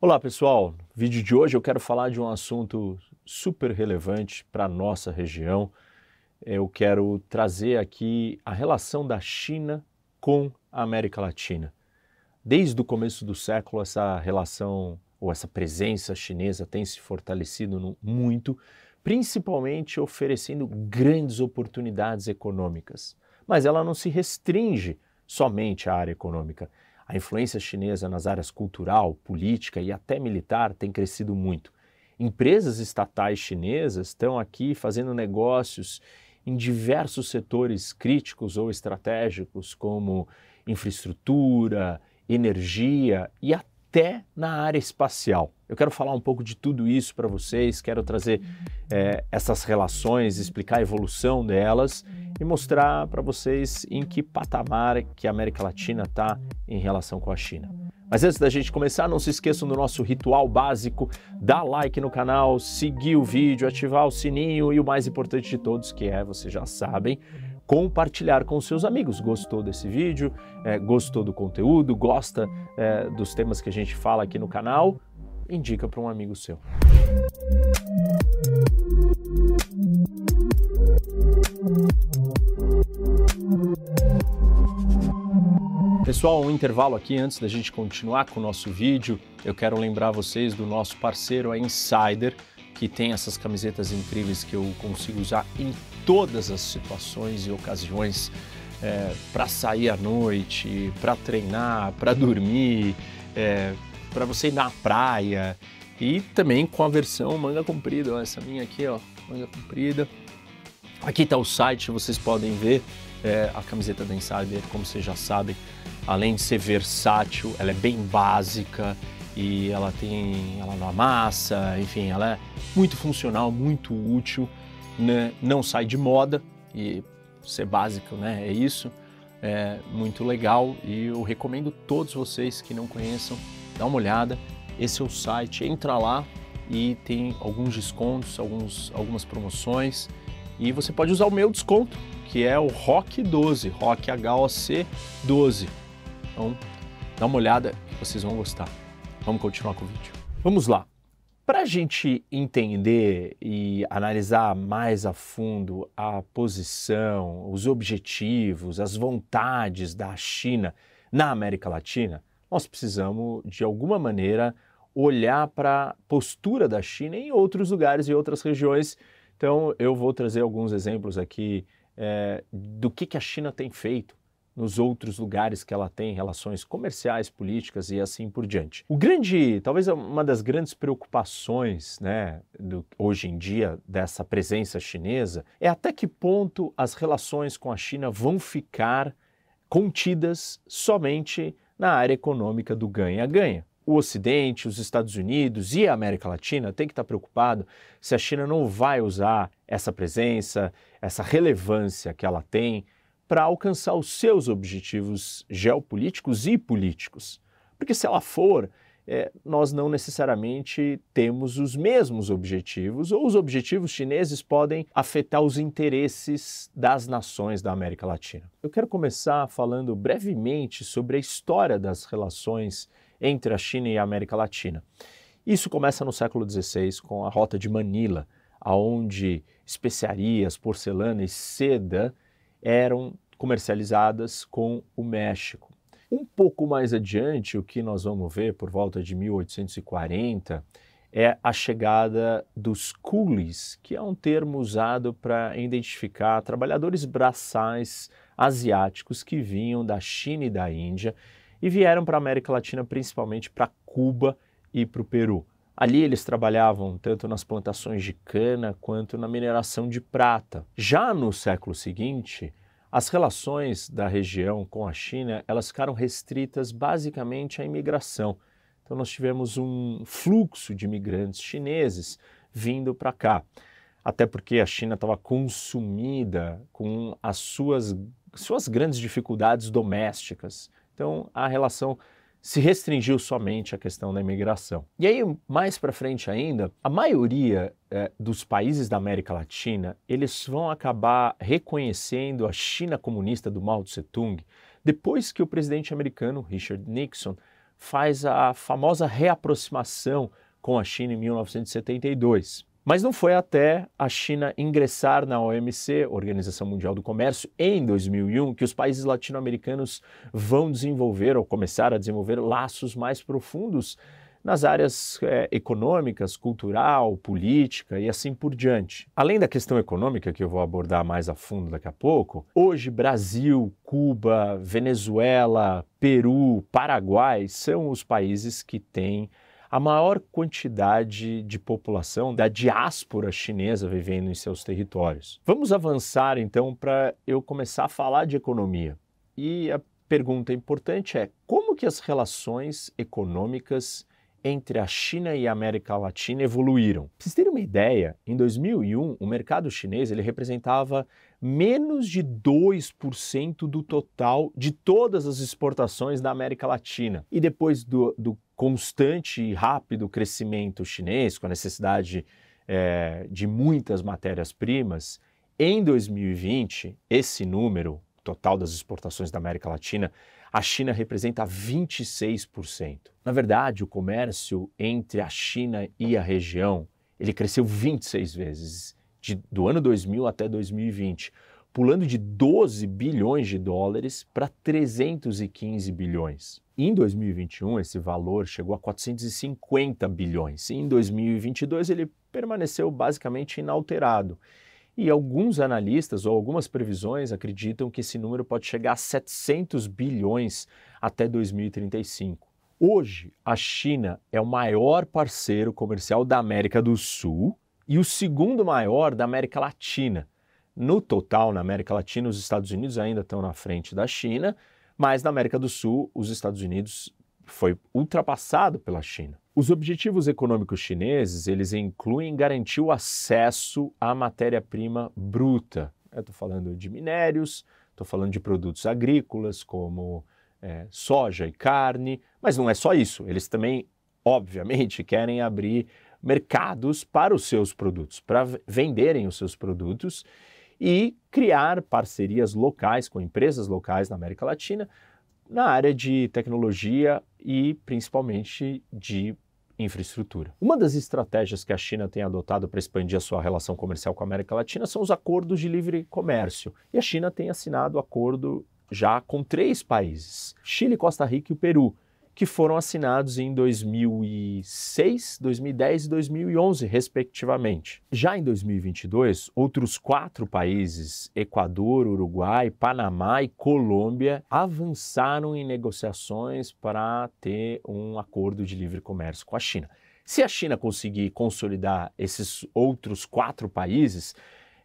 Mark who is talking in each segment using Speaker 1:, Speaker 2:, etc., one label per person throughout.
Speaker 1: Olá pessoal, no vídeo de hoje eu quero falar de um assunto super relevante para a nossa região. Eu quero trazer aqui a relação da China com a América Latina. Desde o começo do século, essa relação ou essa presença chinesa tem se fortalecido no, muito, principalmente oferecendo grandes oportunidades econômicas. Mas ela não se restringe somente à área econômica a influência chinesa nas áreas cultural, política e até militar tem crescido muito. Empresas estatais chinesas estão aqui fazendo negócios em diversos setores críticos ou estratégicos, como infraestrutura, energia e até até na área espacial. Eu quero falar um pouco de tudo isso para vocês, quero trazer é, essas relações, explicar a evolução delas e mostrar para vocês em que patamar que a América Latina está em relação com a China. Mas antes da gente começar, não se esqueçam do nosso ritual básico, dar like no canal, seguir o vídeo, ativar o sininho e o mais importante de todos, que é, vocês já sabem, compartilhar com seus amigos. Gostou desse vídeo? É, gostou do conteúdo? Gosta é, dos temas que a gente fala aqui no canal? Indica para um amigo seu. Pessoal, um intervalo aqui antes da gente continuar com o nosso vídeo. Eu quero lembrar vocês do nosso parceiro, a Insider que tem essas camisetas incríveis que eu consigo usar em todas as situações e ocasiões é, para sair à noite, para treinar, para dormir, é, para você ir na praia e também com a versão manga comprida, ó, essa minha aqui, ó, manga comprida. Aqui está o site, vocês podem ver é, a camiseta da Insider, como vocês já sabem, além de ser versátil, ela é bem básica, e ela tem, ela não amassa, enfim, ela é muito funcional, muito útil, né? não sai de moda e ser básico, né? É isso, é muito legal e eu recomendo todos vocês que não conheçam, dá uma olhada. Esse é o site, entra lá e tem alguns descontos, alguns, algumas promoções e você pode usar o meu desconto que é o Rock 12, Rock H O C 12. Então, dá uma olhada, vocês vão gostar. Vamos continuar com o vídeo. Vamos lá. Para a gente entender e analisar mais a fundo a posição, os objetivos, as vontades da China na América Latina, nós precisamos, de alguma maneira, olhar para a postura da China em outros lugares e outras regiões. Então, eu vou trazer alguns exemplos aqui é, do que, que a China tem feito nos outros lugares que ela tem relações comerciais, políticas e assim por diante. O grande, talvez uma das grandes preocupações, né, do, hoje em dia dessa presença chinesa é até que ponto as relações com a China vão ficar contidas somente na área econômica do ganha-ganha o Ocidente, os Estados Unidos e a América Latina tem que estar preocupado se a China não vai usar essa presença, essa relevância que ela tem para alcançar os seus objetivos geopolíticos e políticos. Porque se ela for, é, nós não necessariamente temos os mesmos objetivos, ou os objetivos chineses podem afetar os interesses das nações da América Latina. Eu quero começar falando brevemente sobre a história das relações entre a China e a América Latina. Isso começa no século XVI com a Rota de Manila, aonde especiarias, porcelana e seda eram comercializadas com o México. Um pouco mais adiante, o que nós vamos ver por volta de 1840 é a chegada dos coolies, que é um termo usado para identificar trabalhadores braçais asiáticos que vinham da China e da Índia e vieram para a América Latina, principalmente para Cuba e para o Peru. Ali eles trabalhavam tanto nas plantações de cana quanto na mineração de prata. Já no século seguinte, as relações da região com a China elas ficaram restritas basicamente à imigração. Então nós tivemos um fluxo de imigrantes chineses vindo para cá, até porque a China estava consumida com as suas suas grandes dificuldades domésticas. Então a relação se restringiu somente à questão da imigração. E aí, mais para frente ainda, a maioria é, dos países da América Latina, eles vão acabar reconhecendo a China comunista do Mao Tse-Tung depois que o presidente americano Richard Nixon faz a famosa reaproximação com a China em 1972. Mas não foi até a China ingressar na OMC, Organização Mundial do Comércio, em 2001, que os países latino-americanos vão desenvolver ou começar a desenvolver laços mais profundos nas áreas é, econômicas, cultural, política e assim por diante. Além da questão econômica, que eu vou abordar mais a fundo daqui a pouco, hoje Brasil, Cuba, Venezuela, Peru, Paraguai são os países que têm a maior quantidade de população da diáspora chinesa vivendo em seus territórios. Vamos avançar então para eu começar a falar de economia. E a pergunta importante é: como que as relações econômicas entre a China e a América Latina evoluíram. Para vocês terem uma ideia, em 2001, o mercado chinês ele representava menos de 2% do total de todas as exportações da América Latina. E depois do, do constante e rápido crescimento chinês, com a necessidade é, de muitas matérias-primas, em 2020, esse número total das exportações da América Latina, a China representa 26%. Na verdade, o comércio entre a China e a região, ele cresceu 26 vezes de, do ano 2000 até 2020, pulando de 12 bilhões de dólares para 315 bilhões. Em 2021, esse valor chegou a 450 bilhões. Em 2022, ele permaneceu basicamente inalterado. E alguns analistas ou algumas previsões acreditam que esse número pode chegar a 700 bilhões até 2035. Hoje, a China é o maior parceiro comercial da América do Sul e o segundo maior da América Latina. No total, na América Latina, os Estados Unidos ainda estão na frente da China, mas na América do Sul, os Estados Unidos foi ultrapassado pela China. Os objetivos econômicos chineses, eles incluem garantir o acesso à matéria-prima bruta. Eu estou falando de minérios, estou falando de produtos agrícolas como é, soja e carne, mas não é só isso. Eles também, obviamente, querem abrir mercados para os seus produtos, para venderem os seus produtos e criar parcerias locais com empresas locais na América Latina na área de tecnologia e principalmente de infraestrutura. Uma das estratégias que a China tem adotado para expandir a sua relação comercial com a América Latina são os acordos de livre comércio. E a China tem assinado acordo já com três países: Chile, Costa Rica e o Peru que foram assinados em 2006, 2010 e 2011, respectivamente. Já em 2022, outros quatro países, Equador, Uruguai, Panamá e Colômbia, avançaram em negociações para ter um acordo de livre comércio com a China. Se a China conseguir consolidar esses outros quatro países,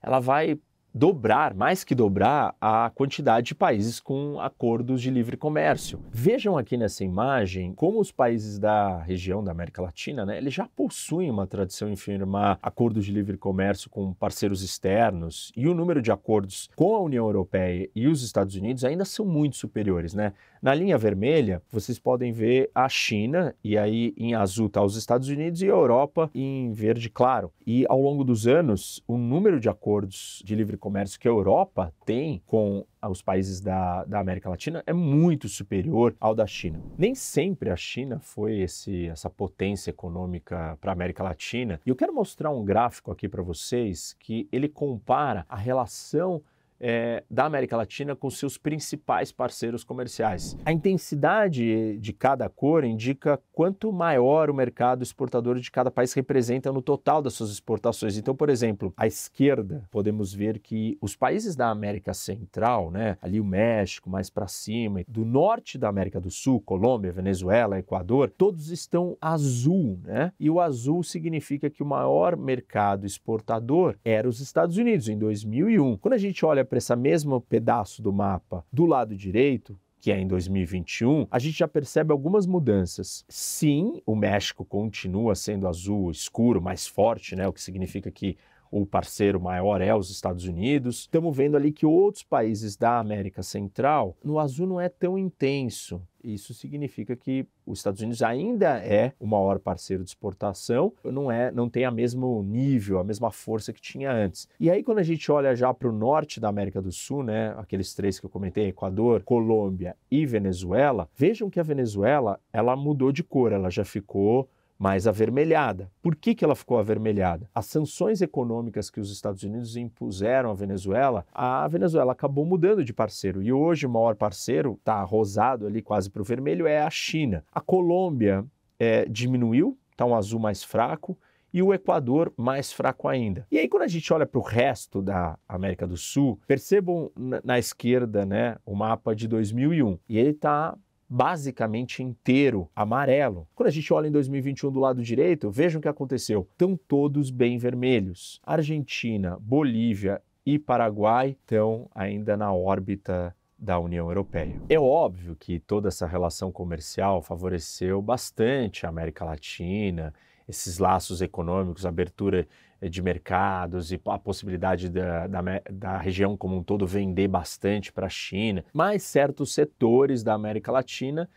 Speaker 1: ela vai dobrar, mais que dobrar, a quantidade de países com acordos de livre comércio. Vejam aqui nessa imagem como os países da região da América Latina, né, eles já possuem uma tradição em firmar acordos de livre comércio com parceiros externos e o número de acordos com a União Europeia e os Estados Unidos ainda são muito superiores, né? Na linha vermelha, vocês podem ver a China, e aí em azul está os Estados Unidos e a Europa em verde claro. E ao longo dos anos, o número de acordos de livre comércio que a Europa tem com os países da, da América Latina é muito superior ao da China. Nem sempre a China foi esse, essa potência econômica para a América Latina. E eu quero mostrar um gráfico aqui para vocês que ele compara a relação é, da América Latina com seus principais parceiros comerciais. A intensidade de cada cor indica quanto maior o mercado exportador de cada país representa no total das suas exportações. Então, por exemplo, à esquerda, podemos ver que os países da América Central, né, ali o México, mais para cima, do norte da América do Sul, Colômbia, Venezuela, Equador, todos estão azul, né? E o azul significa que o maior mercado exportador era os Estados Unidos em 2001. Quando a gente olha para esse mesmo pedaço do mapa do lado direito, que é em 2021, a gente já percebe algumas mudanças. Sim, o México continua sendo azul escuro, mais forte, né? O que significa que o parceiro maior é os Estados Unidos. Estamos vendo ali que outros países da América Central, no azul não é tão intenso. Isso significa que os Estados Unidos ainda é o maior parceiro de exportação, não é, não tem a mesmo nível, a mesma força que tinha antes. E aí quando a gente olha já para o norte da América do Sul, né, aqueles três que eu comentei, Equador, Colômbia e Venezuela, vejam que a Venezuela, ela mudou de cor, ela já ficou mais avermelhada. Por que, que ela ficou avermelhada? As sanções econômicas que os Estados Unidos impuseram à Venezuela, a Venezuela acabou mudando de parceiro. E hoje o maior parceiro, está rosado ali quase para o vermelho, é a China. A Colômbia é, diminuiu, está um azul mais fraco. E o Equador mais fraco ainda. E aí, quando a gente olha para o resto da América do Sul, percebam na, esquerda né, o mapa de 2001. E ele está basicamente inteiro amarelo. Quando a gente olha em 2021 do lado direito, vejam o que aconteceu. Estão todos bem vermelhos. Argentina, Bolívia e Paraguai estão ainda na órbita da União Europeia. É óbvio que toda essa relação comercial favoreceu bastante a América Latina, esses laços econômicos, abertura de mercados e a possibilidade da, da, da região como um todo vender bastante para a China, mas certos setores da América Latina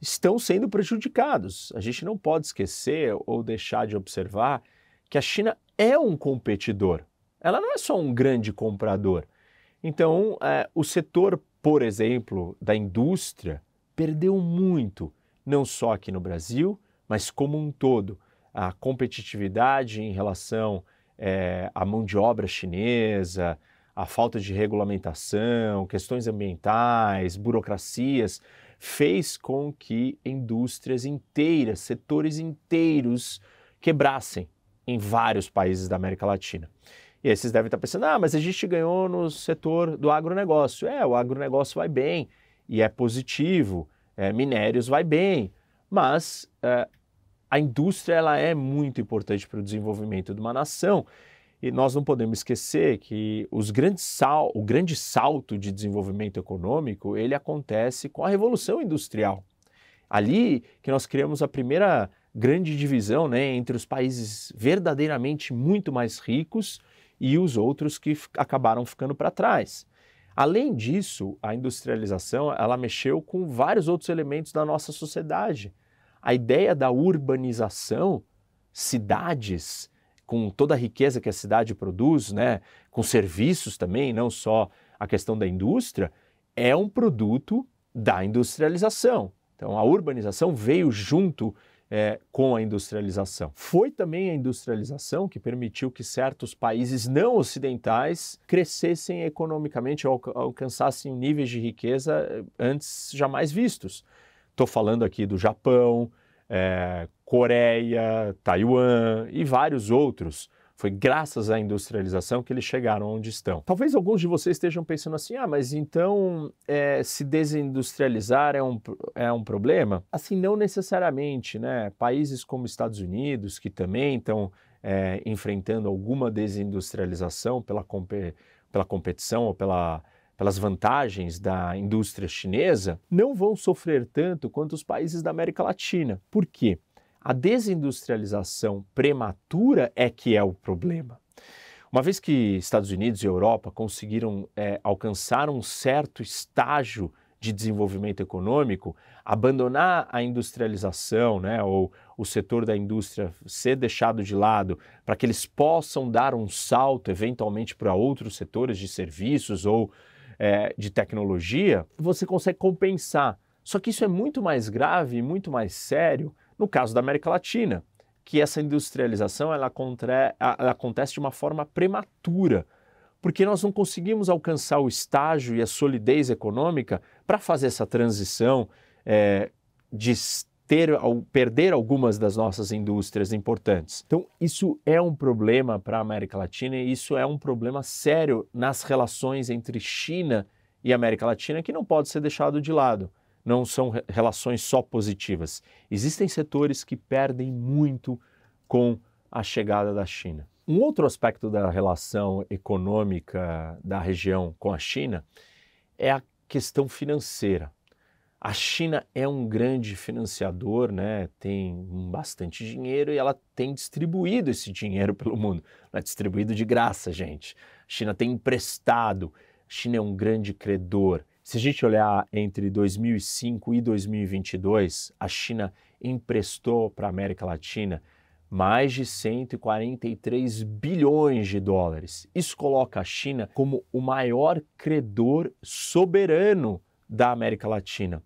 Speaker 1: estão sendo prejudicados. A gente não pode esquecer ou deixar de observar que a China é um competidor, ela não é só um grande comprador. Então, é, o setor, por exemplo, da indústria perdeu muito, não só aqui no Brasil, mas como um todo a competitividade em relação é, à mão de obra chinesa, a falta de regulamentação, questões ambientais, burocracias, fez com que indústrias inteiras, setores inteiros quebrassem em vários países da América Latina. E aí vocês devem estar pensando, ah, mas a gente ganhou no setor do agronegócio. É, o agronegócio vai bem e é positivo, é, minérios vai bem, mas é, a indústria ela é muito importante para o desenvolvimento de uma nação. E nós não podemos esquecer que os grandes sal, o grande salto de desenvolvimento econômico ele acontece com a Revolução Industrial. Ali que nós criamos a primeira grande divisão né, entre os países verdadeiramente muito mais ricos e os outros que acabaram ficando para trás. Além disso, a industrialização ela mexeu com vários outros elementos da nossa sociedade a ideia da urbanização, cidades com toda a riqueza que a cidade produz, né, com serviços também, não só a questão da indústria, é um produto da industrialização. Então, a urbanização veio junto é, com a industrialização. Foi também a industrialização que permitiu que certos países não ocidentais crescessem economicamente ou alcançassem níveis de riqueza eh, antes jamais vistos. Estou falando aqui do Japão, é, Coreia, Taiwan e vários outros. Foi graças à industrialização que eles chegaram onde estão. Talvez alguns de vocês estejam pensando assim: ah, mas então é, se desindustrializar é um, é um problema? Assim, não necessariamente, né? Países como Estados Unidos, que também estão é, enfrentando alguma desindustrialização pela, pela competição ou pela pelas vantagens da indústria chinesa, não vão sofrer tanto quanto os países da América Latina. Por quê? A desindustrialização prematura é que é o problema. Uma vez que Estados Unidos e Europa conseguiram é, alcançar um certo estágio de desenvolvimento econômico, abandonar a industrialização, né, ou o setor da indústria ser deixado de lado, para que eles possam dar um salto eventualmente para outros setores de serviços ou é, de tecnologia, você consegue compensar. Só que isso é muito mais grave, muito mais sério no caso da América Latina, que essa industrialização ela, contra... ela acontece de uma forma prematura, porque nós não conseguimos alcançar o estágio e a solidez econômica para fazer essa transição é, de ter, perder algumas das nossas indústrias importantes. Então, isso é um problema para a América Latina e isso é um problema sério nas relações entre China e América Latina que não pode ser deixado de lado. Não são relações só positivas. Existem setores que perdem muito com a chegada da China. Um outro aspecto da relação econômica da região com a China é a questão financeira. A China é um grande financiador, né? tem bastante dinheiro e ela tem distribuído esse dinheiro pelo mundo. Não é distribuído de graça, gente. A China tem emprestado. A China é um grande credor. Se a gente olhar entre 2005 e 2022, a China emprestou para a América Latina mais de 143 bilhões de dólares. Isso coloca a China como o maior credor soberano da América Latina.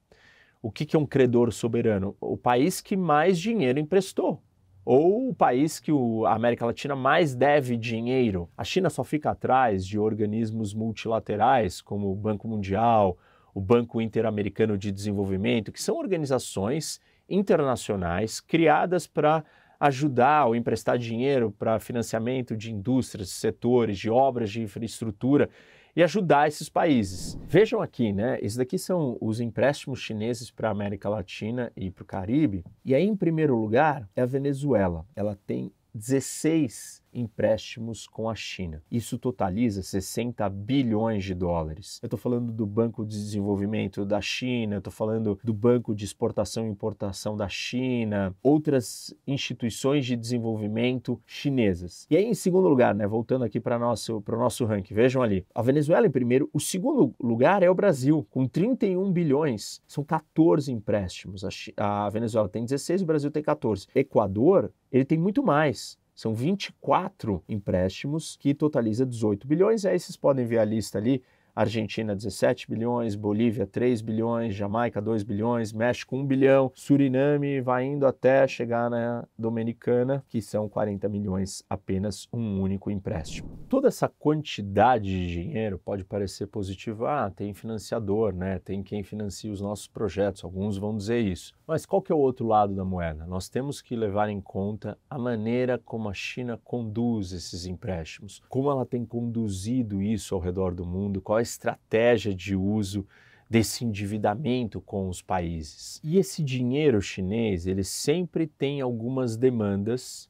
Speaker 1: O que, que é um credor soberano? O país que mais dinheiro emprestou ou o país que a América Latina mais deve dinheiro. A China só fica atrás de organismos multilaterais como o Banco Mundial, o Banco Interamericano de Desenvolvimento, que são organizações internacionais criadas para ajudar ou emprestar dinheiro para financiamento de indústrias, setores, de obras de infraestrutura e ajudar esses países. Vejam aqui, né? Isso daqui são os empréstimos chineses para a América Latina e para o Caribe. E aí, em primeiro lugar, é a Venezuela. Ela tem 16 empréstimos com a China. Isso totaliza 60 bilhões de dólares. Eu estou falando do Banco de Desenvolvimento da China, estou falando do Banco de Exportação e Importação da China, outras instituições de desenvolvimento chinesas. E aí, em segundo lugar, né, voltando aqui para o nosso, pra nosso ranking, vejam ali, a Venezuela em primeiro, o segundo lugar é o Brasil, com 31 bilhões, são 14 empréstimos. A, Venezuela tem 16, o Brasil tem 14. Equador, ele tem muito mais. São 24 empréstimos que totaliza 18 bilhões, aí vocês podem ver a lista ali Argentina 17 bilhões, Bolívia 3 bilhões, Jamaica 2 bilhões, México 1 bilhão, Suriname vai indo até chegar na Dominicana, que são 40 milhões apenas um único empréstimo. Toda essa quantidade de dinheiro pode parecer positiva, ah, tem financiador, né? Tem quem financia os nossos projetos, alguns vão dizer isso. Mas qual que é o outro lado da moeda? Nós temos que levar em conta a maneira como a China conduz esses empréstimos, como ela tem conduzido isso ao redor do mundo, quais estratégia de uso desse endividamento com os países. E esse dinheiro chinês, ele sempre tem algumas demandas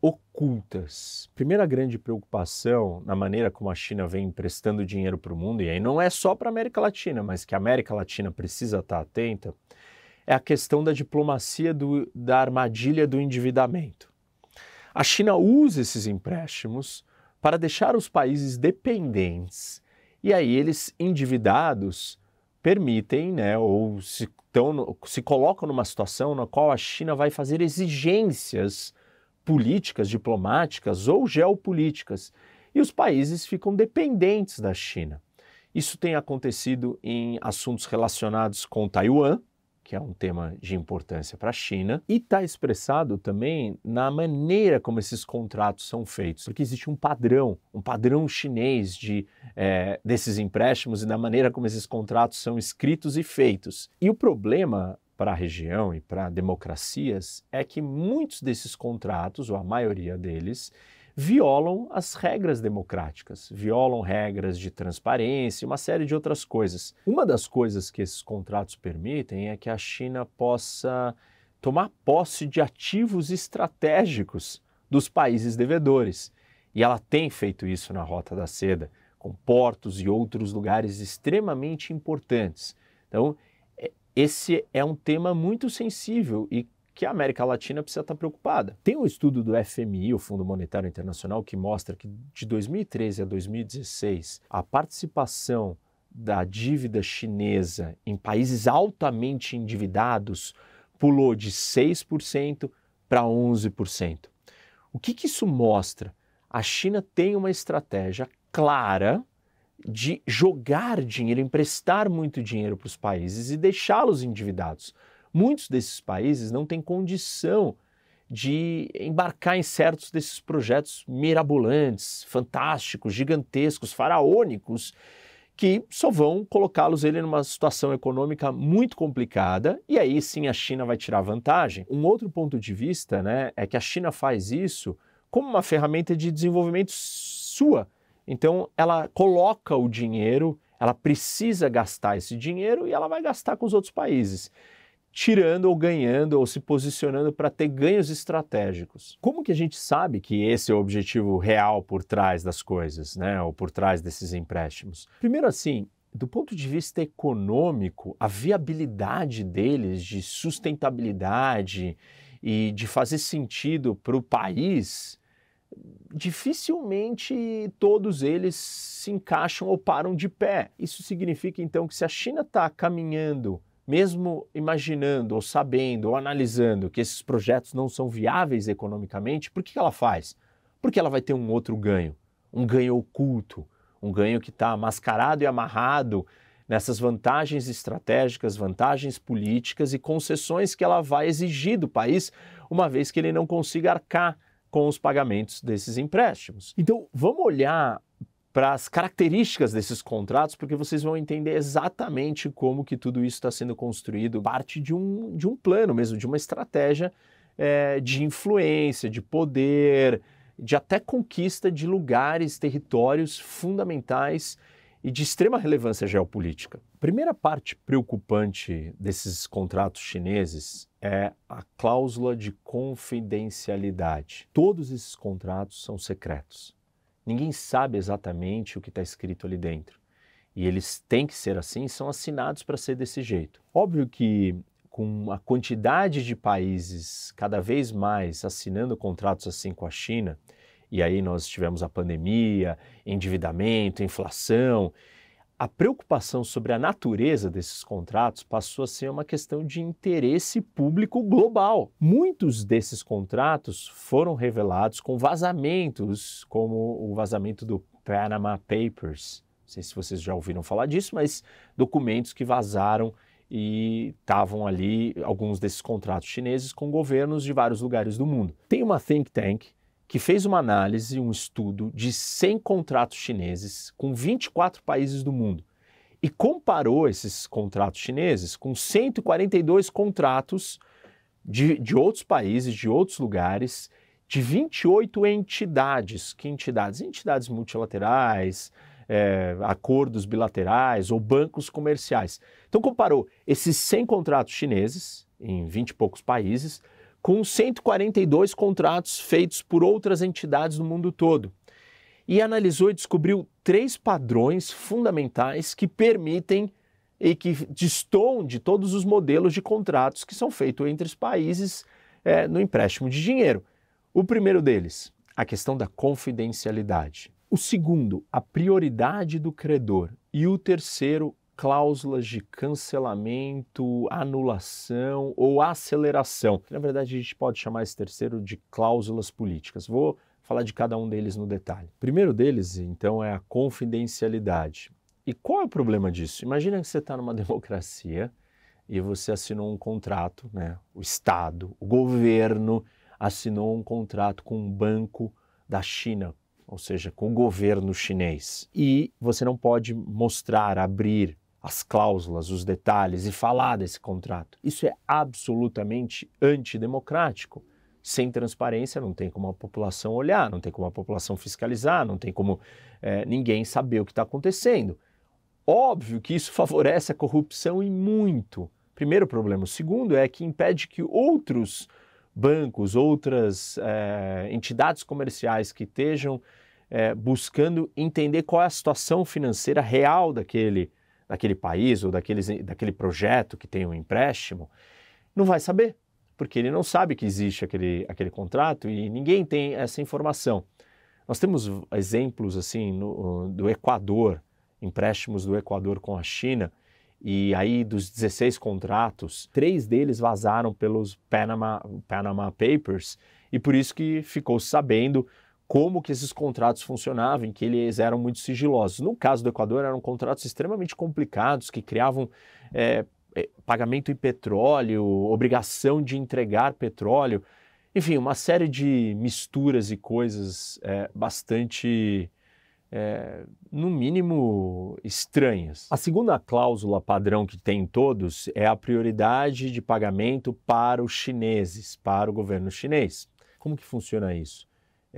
Speaker 1: ocultas. Primeira grande preocupação na maneira como a China vem emprestando dinheiro para o mundo, e aí não é só para a América Latina, mas que a América Latina precisa estar atenta, é a questão da diplomacia do, da armadilha do endividamento. A China usa esses empréstimos para deixar os países dependentes e aí eles, endividados, permitem, né, ou se, tão, se colocam numa situação na qual a China vai fazer exigências políticas, diplomáticas ou geopolíticas. E os países ficam dependentes da China. Isso tem acontecido em assuntos relacionados com Taiwan, que é um tema de importância para a China, e está expressado também na maneira como esses contratos são feitos, porque existe um padrão, um padrão chinês de, é, desses empréstimos e da maneira como esses contratos são escritos e feitos. E o problema para a região e para democracias é que muitos desses contratos, ou a maioria deles, violam as regras democráticas, violam regras de transparência, uma série de outras coisas. Uma das coisas que esses contratos permitem é que a China possa tomar posse de ativos estratégicos dos países devedores. E ela tem feito isso na Rota da Seda, com portos e outros lugares extremamente importantes. Então, é, esse é um tema muito sensível e que a América Latina precisa estar tá preocupada. Tem um estudo do FMI, o Fundo Monetário Internacional, que mostra que de 2013 a 2016, a participação da dívida chinesa em países altamente endividados pulou de 6% para 11%. O que, que isso mostra? A China tem uma estratégia clara de jogar dinheiro, emprestar muito dinheiro para os países e deixá-los endividados. Muitos desses países não têm condição de embarcar em certos desses projetos mirabolantes, fantásticos, gigantescos, faraônicos, que só vão colocá-los ele numa situação econômica muito complicada e aí sim a China vai tirar vantagem. Um outro ponto de vista, né, é que a China faz isso como uma ferramenta de desenvolvimento sua. Então ela coloca o dinheiro, ela precisa gastar esse dinheiro e ela vai gastar com os outros países tirando ou ganhando ou se posicionando para ter ganhos estratégicos. Como que a gente sabe que esse é o objetivo real por trás das coisas, né, ou por trás desses empréstimos? Primeiro assim, do ponto de vista econômico, a viabilidade deles de sustentabilidade e de fazer sentido para o país, dificilmente todos eles se encaixam ou param de pé. Isso significa então que se a China está caminhando mesmo imaginando ou sabendo ou analisando que esses projetos não são viáveis economicamente, por que ela faz? Porque ela vai ter um outro ganho, um ganho oculto, um ganho que está mascarado e amarrado nessas vantagens estratégicas, vantagens políticas e concessões que ela vai exigir do país, uma vez que ele não consiga arcar com os pagamentos desses empréstimos. Então, vamos olhar para as características desses contratos, porque vocês vão entender exatamente como que tudo isso está sendo construído, parte de um, de um plano mesmo, de uma estratégia é, de influência, de poder, de até conquista de lugares, territórios fundamentais e de extrema relevância geopolítica. primeira parte preocupante desses contratos chineses é a cláusula de confidencialidade. Todos esses contratos são secretos. Ninguém sabe exatamente o que está escrito ali dentro. E eles têm que ser assim, são assinados para ser desse jeito. Óbvio que com a quantidade de países cada vez mais assinando contratos assim com a China, e aí nós tivemos a pandemia, endividamento, inflação, a preocupação sobre a natureza desses contratos passou a ser uma questão de interesse público global. Muitos desses contratos foram revelados com vazamentos, como o vazamento do Panama Papers. Não sei se vocês já ouviram falar disso, mas documentos que vazaram e estavam ali alguns desses contratos chineses com governos de vários lugares do mundo. Tem uma think tank que fez uma análise, um estudo de 100 contratos chineses com 24 países do mundo e comparou esses contratos chineses com 142 contratos de, de outros países, de outros lugares, de 28 entidades. Que entidades? Entidades multilaterais, é, acordos bilaterais ou bancos comerciais. Então, comparou esses 100 contratos chineses em 20 e poucos países com 142 contratos feitos por outras entidades no mundo todo. E analisou e descobriu três padrões fundamentais que permitem e que distoam de todos os modelos de contratos que são feitos entre os países é, no empréstimo de dinheiro. O primeiro deles, a questão da confidencialidade. O segundo, a prioridade do credor. E o terceiro, cláusulas de cancelamento, anulação ou aceleração. Na verdade, a gente pode chamar esse terceiro de cláusulas políticas. Vou falar de cada um deles no detalhe. O primeiro deles, então, é a confidencialidade. E qual é o problema disso? Imagina que você está numa democracia e você assinou um contrato, né? O Estado, o governo assinou um contrato com um banco da China, ou seja, com o governo chinês. E você não pode mostrar, abrir as cláusulas, os detalhes e falar desse contrato. Isso é absolutamente antidemocrático. Sem transparência, não tem como a população olhar, não tem como a população fiscalizar, não tem como é, ninguém saber o que está acontecendo. Óbvio que isso favorece a corrupção e muito. Primeiro problema. O segundo é que impede que outros bancos, outras é, entidades comerciais que estejam é, buscando entender qual é a situação financeira real daquele daquele país ou daqueles, daquele projeto que tem um empréstimo, não vai saber, porque ele não sabe que existe aquele, aquele contrato e ninguém tem essa informação. Nós temos exemplos assim no, do Equador, empréstimos do Equador com a China, e aí dos 16 contratos, três deles vazaram pelos Panama, Panama Papers, e por isso que ficou sabendo como que esses contratos funcionavam, que eles eram muito sigilosos. No caso do Equador, eram contratos extremamente complicados que criavam é, é, pagamento em petróleo, obrigação de entregar petróleo, enfim, uma série de misturas e coisas é, bastante, é, no mínimo, estranhas. A segunda cláusula padrão que tem em todos é a prioridade de pagamento para os chineses, para o governo chinês. Como que funciona isso?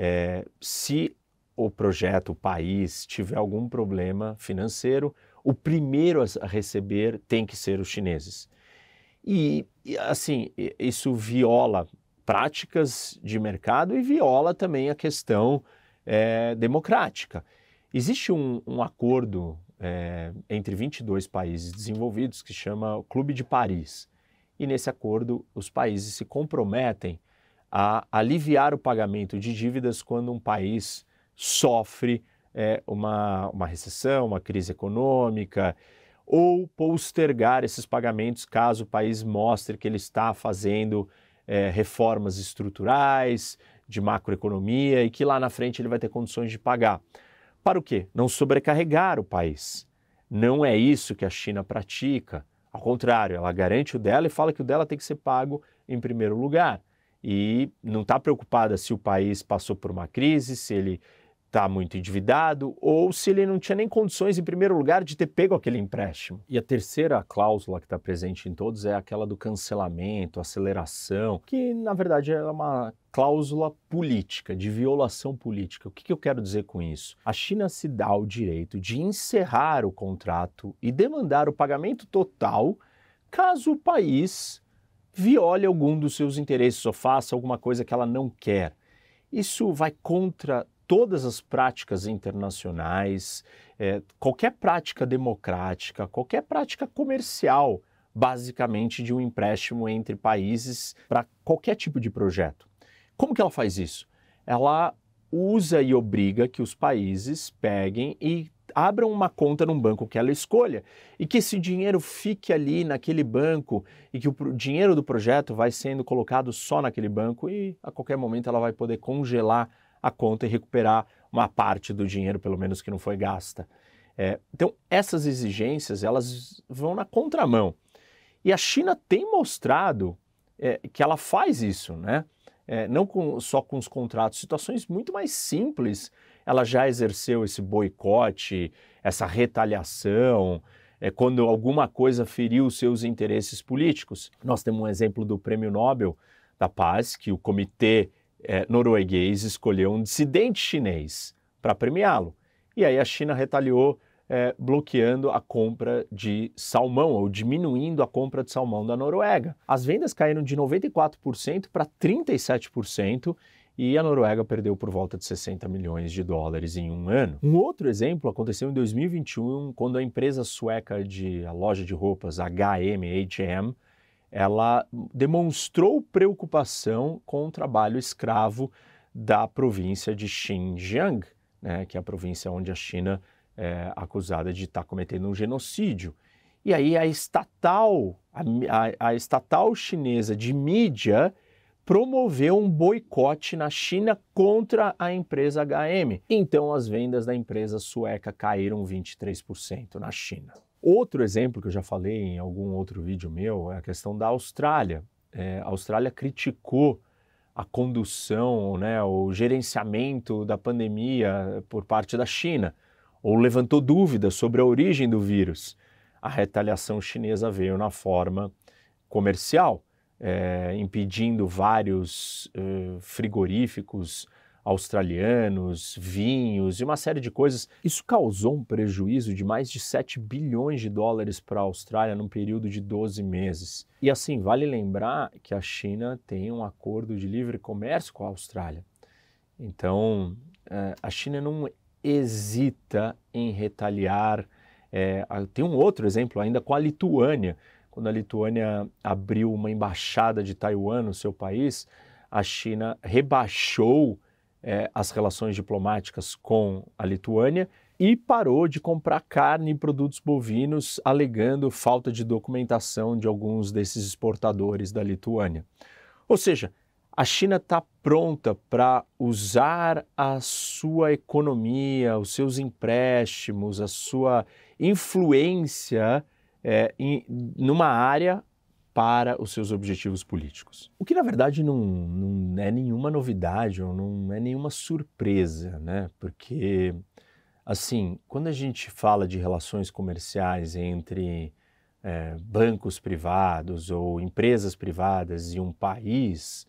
Speaker 1: É, se o projeto, o país, tiver algum problema financeiro, o primeiro a receber tem que ser os chineses. E, assim, isso viola práticas de mercado e viola também a questão é, democrática. Existe um, um acordo é, entre 22 países desenvolvidos que chama o Clube de Paris. E nesse acordo, os países se comprometem a aliviar o pagamento de dívidas quando um país sofre é, uma, uma recessão, uma crise econômica, ou postergar esses pagamentos caso o país mostre que ele está fazendo é, reformas estruturais, de macroeconomia e que lá na frente ele vai ter condições de pagar. Para o quê? Não sobrecarregar o país. Não é isso que a China pratica. Ao contrário, ela garante o dela e fala que o dela tem que ser pago em primeiro lugar e não está preocupada se o país passou por uma crise, se ele está muito endividado ou se ele não tinha nem condições, em primeiro lugar, de ter pego aquele empréstimo. E a terceira cláusula que está presente em todos é aquela do cancelamento, aceleração, que na verdade é uma cláusula política, de violação política. O que, que eu quero dizer com isso? A China se dá o direito de encerrar o contrato e demandar o pagamento total caso o país viole algum dos seus interesses ou faça alguma coisa que ela não quer. Isso vai contra todas as práticas internacionais, é, qualquer prática democrática, qualquer prática comercial, basicamente de um empréstimo entre países para qualquer tipo de projeto. Como que ela faz isso? Ela usa e obriga que os países peguem e abram uma conta num banco que ela escolha e que esse dinheiro fique ali naquele banco e que o dinheiro do projeto vai sendo colocado só naquele banco e a qualquer momento ela vai poder congelar a conta e recuperar uma parte do dinheiro, pelo menos que não foi gasta. É, então essas exigências elas vão na contramão e a China tem mostrado é, que ela faz isso, né? É, não com, só com os contratos, situações muito mais simples ela já exerceu esse boicote, essa retaliação, é quando alguma coisa feriu seus interesses políticos. Nós temos um exemplo do Prêmio Nobel da Paz, que o comitê é, norueguês escolheu um dissidente chinês para premiá-lo. E aí a China retaliou é, bloqueando a compra de salmão ou diminuindo a compra de salmão da Noruega. As vendas caíram de 94% para 37% e a Noruega perdeu por volta de 60 milhões de dólares em um ano. Um outro exemplo aconteceu em 2021, quando a empresa sueca de a loja de roupas H&M, H&M, ela demonstrou preocupação com o trabalho escravo da província de Xinjiang, né, que é a província onde a China é acusada de estar tá cometendo um genocídio. E aí a estatal, a, a, a estatal chinesa de mídia promoveu um boicote na China contra a empresa HM. Então, as vendas da empresa sueca caíram 23% na China. Outro exemplo que eu já falei em algum outro vídeo meu é a questão da Austrália. É, a Austrália criticou a condução, né, o gerenciamento da pandemia por parte da China, ou levantou dúvidas sobre a origem do vírus. A retaliação chinesa veio na forma comercial é, impedindo vários uh, frigoríficos australianos, vinhos e uma série de coisas. Isso causou um prejuízo de mais de 7 bilhões de dólares para a Austrália num período de 12 meses. E assim, vale lembrar que a China tem um acordo de livre comércio com a Austrália. Então, a China não hesita em retaliar. É, tem um outro exemplo ainda com a Lituânia quando a Lituânia abriu uma embaixada de Taiwan no seu país, a China rebaixou é, as relações diplomáticas com a Lituânia e parou de comprar carne e produtos bovinos, alegando falta de documentação de alguns desses exportadores da Lituânia. Ou seja, a China está pronta para usar a sua economia, os seus empréstimos, a sua influência é, em, numa área para os seus objetivos políticos. O que, na verdade, não, não é nenhuma novidade ou não é nenhuma surpresa, né? Porque, assim, quando a gente fala de relações comerciais entre é, bancos privados ou empresas privadas e um país,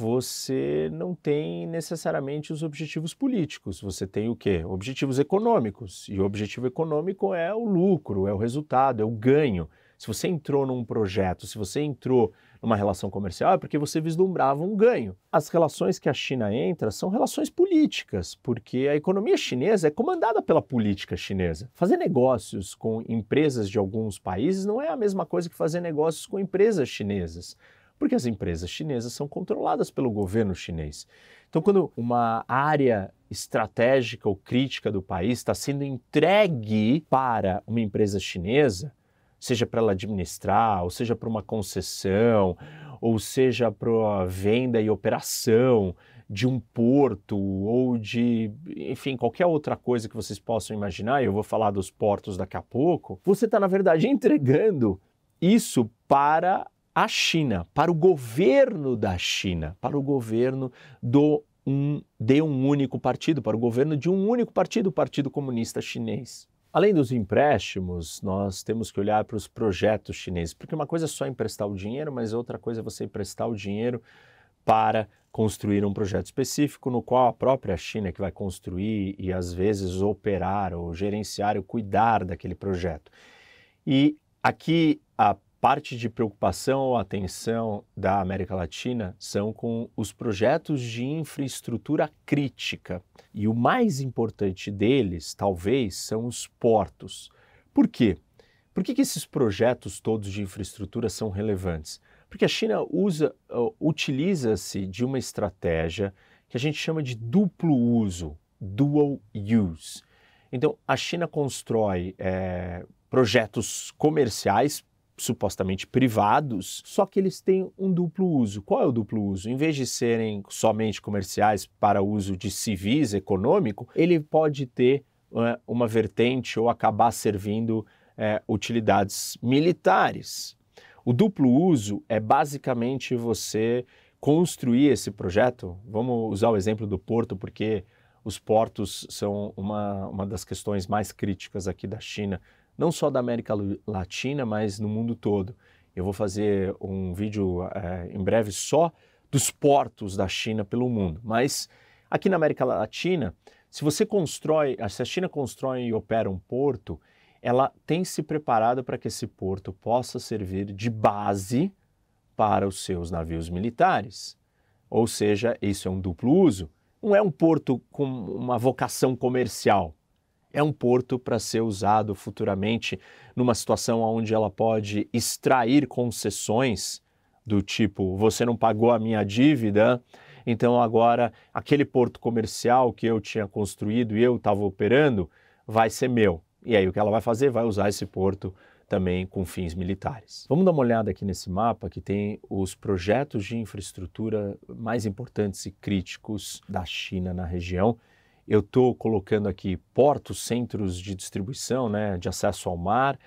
Speaker 1: você não tem necessariamente os objetivos políticos, você tem o quê? Objetivos econômicos. E o objetivo econômico é o lucro, é o resultado, é o ganho. Se você entrou num projeto, se você entrou numa relação comercial, é porque você vislumbrava um ganho. As relações que a China entra são relações políticas, porque a economia chinesa é comandada pela política chinesa. Fazer negócios com empresas de alguns países não é a mesma coisa que fazer negócios com empresas chinesas porque as empresas chinesas são controladas pelo governo chinês. Então, quando uma área estratégica ou crítica do país está sendo entregue para uma empresa chinesa, seja para ela administrar, ou seja para uma concessão, ou seja para a venda e operação de um porto ou de, enfim, qualquer outra coisa que vocês possam imaginar, eu vou falar dos portos daqui a pouco, você está, na verdade, entregando isso para a China, para o governo da China, para o governo do um, de um único partido, para o governo de um único partido, o Partido Comunista Chinês. Além dos empréstimos, nós temos que olhar para os projetos chineses, porque uma coisa é só emprestar o dinheiro, mas outra coisa é você emprestar o dinheiro para construir um projeto específico no qual a própria China é que vai construir e às vezes operar ou gerenciar ou cuidar daquele projeto. E aqui a parte de preocupação ou atenção da América Latina são com os projetos de infraestrutura crítica. E o mais importante deles, talvez, são os portos. Por quê? Por que, que esses projetos todos de infraestrutura são relevantes? Porque a China usa, utiliza-se de uma estratégia que a gente chama de duplo uso, dual use. Então, a China constrói é, projetos comerciais supostamente privados, só que eles têm um duplo uso. Qual é o duplo uso? Em vez de serem somente comerciais para uso de civis econômico, ele pode ter uma, uma vertente ou acabar servindo é, utilidades militares. O duplo uso é basicamente você construir esse projeto. Vamos usar o exemplo do porto, porque os portos são uma, uma das questões mais críticas aqui da China não só da América Latina, mas no mundo todo. Eu vou fazer um vídeo é, em breve só dos portos da China pelo mundo. Mas aqui na América Latina, se você constrói, eh, se a China constrói e opera um porto, ela tem se preparado para que esse porto possa servir de base para os seus navios militares. Ou seja, isso é um duplo uso. Não é um porto com uma vocação comercial, é um porto para ser usado futuramente numa situação onde ela pode extrair concessões do tipo: você não pagou a minha dívida, então agora aquele porto comercial que eu tinha construído e eu estava operando vai ser meu. E aí o que ela vai fazer? Vai usar esse porto também com fins militares. Vamos dar uma olhada aqui nesse mapa que tem os projetos de infraestrutura mais importantes e críticos da China na região eu estou colocando aqui portos, centros de distribuição, né, de acesso ao mar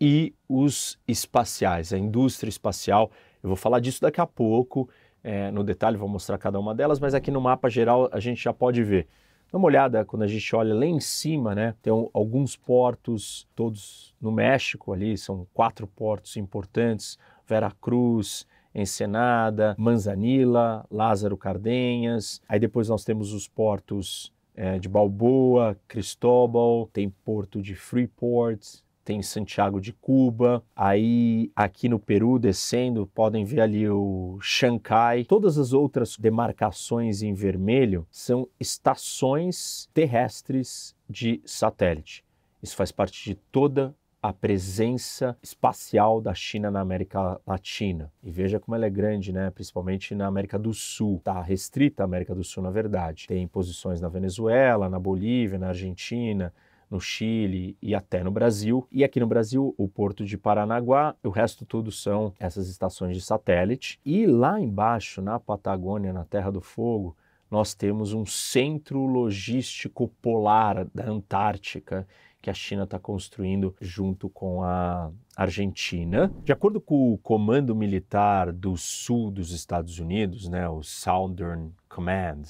Speaker 1: e os espaciais, a indústria espacial. Eu vou falar disso daqui a pouco, é, no detalhe vou mostrar cada uma delas, mas aqui no mapa geral a gente já pode ver. Dá uma olhada quando a gente olha lá em cima, né? Tem alguns portos, todos no México ali, são quatro portos importantes: Veracruz, Ensenada, Manzanilla, Lázaro Cardenhas. Aí depois nós temos os portos é, de Balboa, Cristóbal, tem Porto de Freeport, tem Santiago de Cuba, aí aqui no Peru descendo podem ver ali o Xangai. Todas as outras demarcações em vermelho são estações terrestres de satélite. Isso faz parte de toda a presença espacial da China na América Latina. E veja como ela é grande, né? principalmente na América do Sul. Está restrita à América do Sul, na verdade. Tem posições na Venezuela, na Bolívia, na Argentina, no Chile e até no Brasil. E aqui no Brasil, o Porto de Paranaguá, o resto tudo são essas estações de satélite. E lá embaixo, na Patagônia, na Terra do Fogo, nós temos um centro logístico polar da Antártica que a China está construindo junto com a Argentina. De acordo com o Comando Militar do Sul dos Estados Unidos, né, o Southern Command,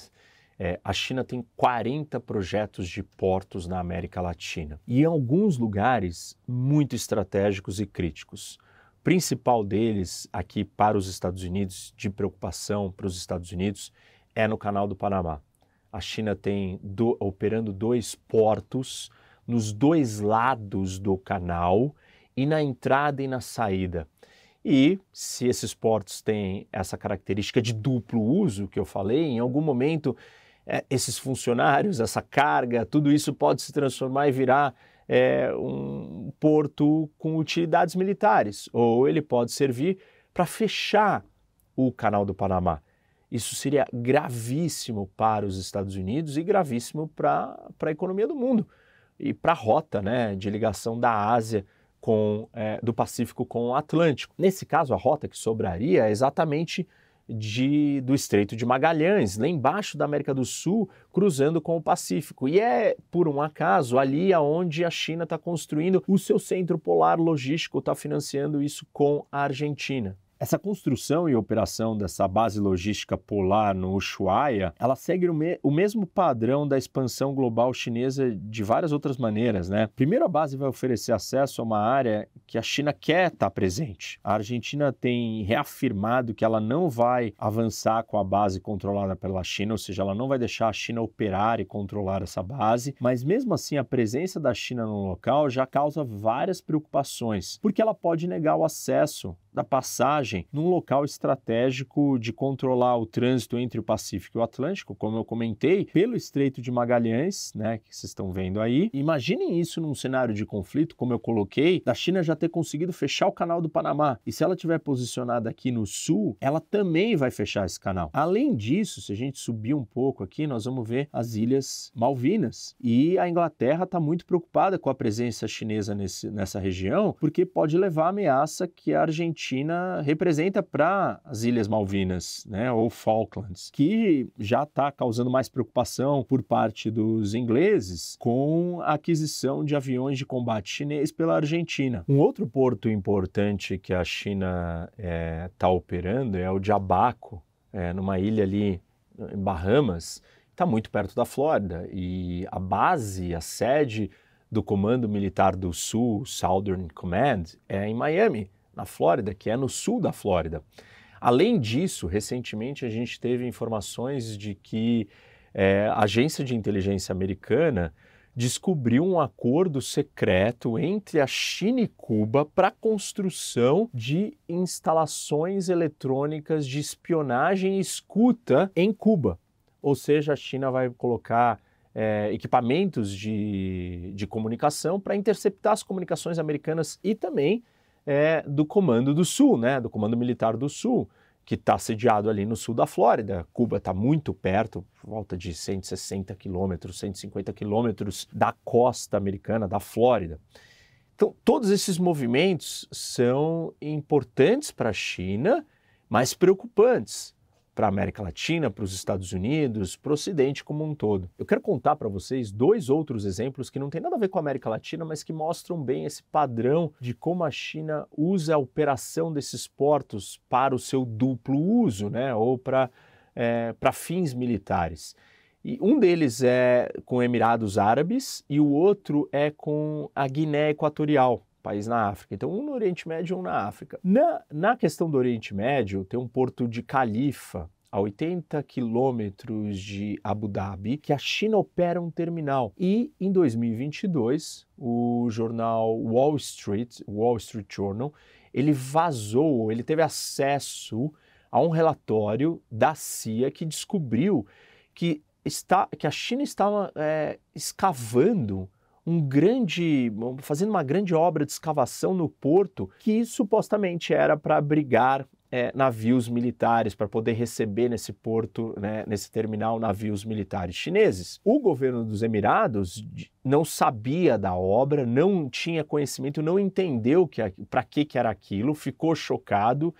Speaker 1: é, a China tem 40 projetos de portos na América Latina e em alguns lugares muito estratégicos e críticos. O principal deles aqui para os Estados Unidos, de preocupação para os Estados Unidos, é no Canal do Panamá. A China tem do, operando dois portos nos dois lados do canal e na entrada e na saída. E se esses portos têm essa característica de duplo uso que eu falei, em algum momento é, esses funcionários, essa carga, tudo isso pode se transformar e virar é, um porto com utilidades militares, ou ele pode servir para fechar o Canal do Panamá. Isso seria gravíssimo para os Estados Unidos e gravíssimo para a economia do mundo e para a rota né, de ligação da Ásia com é, do Pacífico com o Atlântico. Nesse caso, a rota que sobraria é exatamente de, do Estreito de Magalhães, lá embaixo da América do Sul, cruzando com o Pacífico. E é, por um acaso, ali aonde a China está construindo o seu centro polar logístico, está financiando isso com a Argentina. Essa construção e operação dessa base logística polar no Ushuaia, ela segue o, me o mesmo padrão da expansão global chinesa de várias outras maneiras, né? Primeiro, a base vai oferecer acesso a uma área que a China quer estar tá presente. A Argentina tem reafirmado que ela não vai avançar com a base controlada pela China, ou seja, ela não vai deixar a China operar e controlar essa base, mas mesmo assim a presença da China no local já causa várias preocupações, porque ela pode negar o acesso da passagem num local estratégico de controlar o trânsito entre o Pacífico e o Atlântico, como eu comentei, pelo Estreito de Magalhães, né, que vocês estão vendo aí. Imaginem isso num cenário de conflito, como eu coloquei, da China já ter conseguido fechar o canal do Panamá. E se ela tiver posicionada aqui no sul, ela também vai fechar esse canal. Além disso, se a gente subir um pouco aqui, nós vamos ver as Ilhas Malvinas. E a Inglaterra está muito preocupada com a presença chinesa nesse, nessa região, porque pode levar a ameaça que a Argentina Argentina representa para as Ilhas Malvinas, né, ou Falklands, que já está causando mais preocupação por parte dos ingleses com a aquisição de aviões de combate chinês pela Argentina. Um outro porto importante que a China está eh, é, operando é o de Abaco, é, eh, numa ilha ali em Bahamas, está muito perto da Flórida. E a base, a sede do Comando Militar do Sul, Southern Command, é em Miami, na Flórida, que é no sul da Flórida. Além disso, recentemente a gente teve informações de que é, a agência de inteligência americana descobriu um acordo secreto entre a China e Cuba para a construção de instalações eletrônicas de espionagem e escuta em Cuba. Ou seja, a China vai colocar é, equipamentos de, de comunicação para interceptar as comunicações americanas e também é do Comando do Sul, né, do Comando Militar do Sul, que está sediado ali no sul da Flórida. Cuba está muito perto, volta de 160 quilômetros, 150 quilômetros da costa americana, da Flórida. Então, todos esses movimentos são importantes para a China, mas preocupantes para a América Latina, para os Estados Unidos, para o Ocidente como um todo. Eu quero contar para vocês dois outros exemplos que não tem nada a ver com a América Latina, mas que mostram bem esse padrão de como a China usa a operação desses portos para o seu duplo uso, né, ou para é, para fins militares. E um deles é com Emirados Árabes e o outro é com a Guiné Equatorial país na África. Então, um no Oriente Médio e um na África. Na, na questão do Oriente Médio, tem um porto de Califa, a 80 quilômetros de Abu Dhabi, que a China opera um terminal. E em 2022, o jornal Wall Street, Wall Street Journal, ele vazou, ele teve acesso a um relatório da CIA que descobriu que, está, que a China estava é, escavando um grande, fazendo uma grande obra de escavação no porto que supostamente era para abrigar é, navios militares, para poder receber nesse porto, né, nesse terminal, navios militares chineses. O governo dos Emirados não sabia da obra, não tinha conhecimento, não entendeu para que, que era aquilo, ficou chocado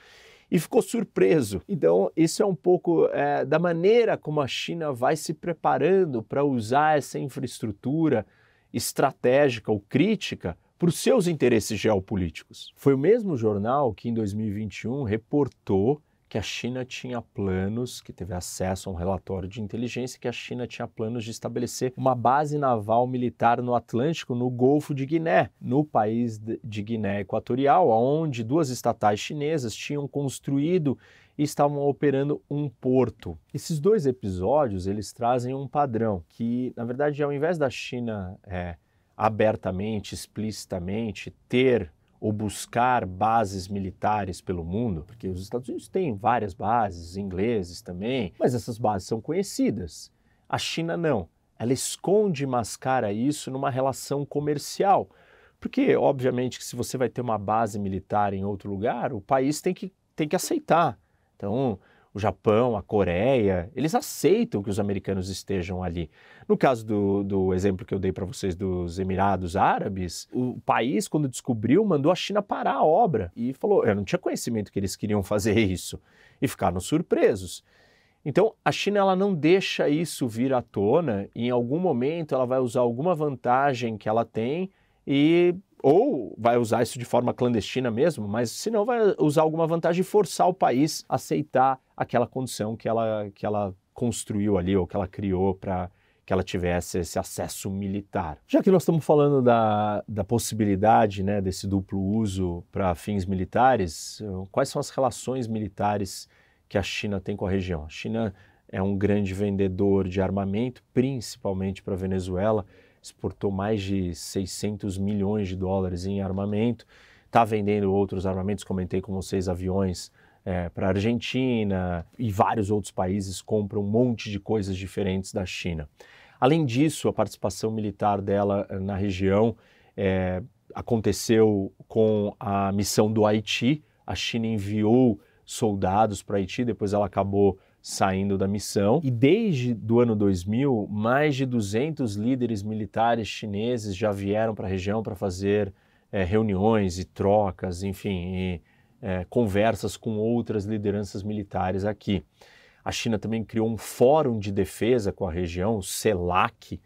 Speaker 1: e ficou surpreso. Então, isso é um pouco é, da maneira como a China vai se preparando para usar essa infraestrutura estratégica ou crítica para os seus interesses geopolíticos. Foi o mesmo jornal que, em 2021, reportou que a China tinha planos, que teve acesso a um relatório de inteligência, que a China tinha planos de estabelecer uma base naval militar no Atlântico, no Golfo de Guiné, no país de Guiné Equatorial, onde duas estatais chinesas tinham construído e estavam operando um porto. Esses dois episódios eles trazem um padrão que, na verdade, ao invés da China é, abertamente, explicitamente ter ou buscar bases militares pelo mundo, porque os Estados Unidos têm várias bases, ingleses também, mas essas bases são conhecidas. A China não. Ela esconde e mascara isso numa relação comercial. Porque, obviamente, que se você vai ter uma base militar em outro lugar, o país tem que, tem que aceitar. Então, o Japão, a Coreia, eles aceitam que os americanos estejam ali. No caso do, do exemplo que eu dei para vocês dos Emirados Árabes, o país, quando descobriu, mandou a China parar a obra e falou: eu não tinha conhecimento que eles queriam fazer isso. E ficaram surpresos. Então, a China ela não deixa isso vir à tona, e em algum momento ela vai usar alguma vantagem que ela tem e ou vai usar isso de forma clandestina mesmo, mas se não, vai usar alguma vantagem e forçar o país a aceitar aquela condição que ela, que ela construiu ali ou que ela criou para que ela tivesse esse acesso militar. Já que nós estamos falando da, da possibilidade né, desse duplo uso para fins militares, quais são as relações militares que a China tem com a região? A China é um grande vendedor de armamento, principalmente para a Venezuela exportou mais de 600 milhões de dólares em armamento, está vendendo outros armamentos, comentei com vocês, aviões é, para a Argentina e vários outros países compram um monte de coisas diferentes da China. Além disso, a participação militar dela eh, na região é, aconteceu com a missão do Haiti. A China enviou soldados para Haiti, depois ela acabou saindo da missão. E desde do ano 2000, mais de 200 líderes militares chineses já vieram para a região para fazer é, reuniões e trocas, enfim, e, é, conversas com outras lideranças militares aqui. A China também criou um fórum de defesa com a região, o CELAC,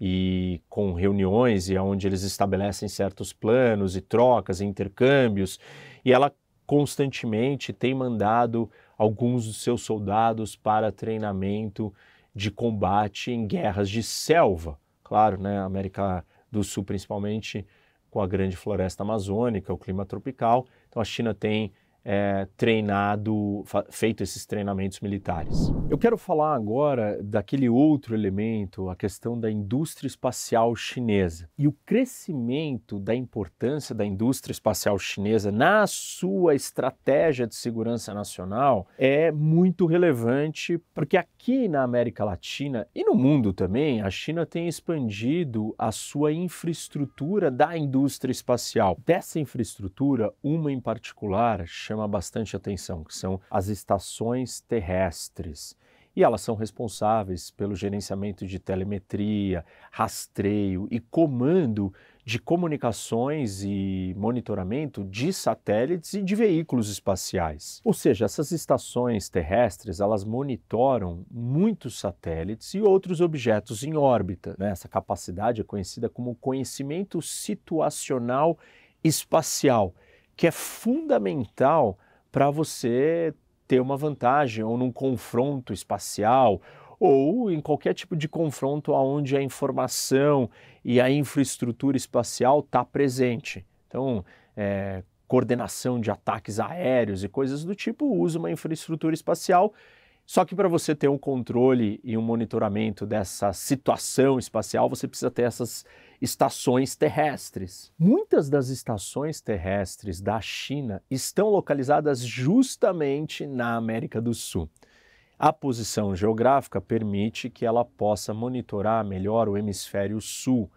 Speaker 1: e com reuniões e onde eles estabelecem certos planos e trocas, e intercâmbios, e ela constantemente tem mandado alguns dos seus soldados para treinamento de combate em guerras de selva. Claro, né, América do Sul principalmente com a grande floresta amazônica, o clima tropical. Então a China tem é, treinado, feito esses treinamentos militares. Eu quero falar agora daquele outro elemento, a questão da indústria espacial chinesa e o crescimento da importância da indústria espacial chinesa na sua estratégia de segurança nacional é muito relevante porque aqui na América Latina e no mundo também a China tem expandido a sua infraestrutura da indústria espacial. Dessa infraestrutura, uma em particular chama chama bastante atenção, que são as estações terrestres. E elas são responsáveis pelo gerenciamento de telemetria, rastreio e comando de comunicações e monitoramento de satélites e de veículos espaciais. Ou seja, essas estações terrestres elas monitoram muitos satélites e outros objetos em órbita. Né? Essa capacidade é conhecida como conhecimento situacional espacial que é fundamental para você ter uma vantagem ou num confronto espacial ou em qualquer tipo de confronto onde a informação e a infraestrutura espacial está presente. Então, é, coordenação de ataques aéreos e coisas do tipo usa uma infraestrutura espacial. Só que para você ter um controle e um monitoramento dessa situação espacial, você precisa ter essas estações terrestres. Muitas das estações terrestres da China estão localizadas justamente na América do Sul. A posição geográfica permite que ela possa monitorar melhor o hemisfério sul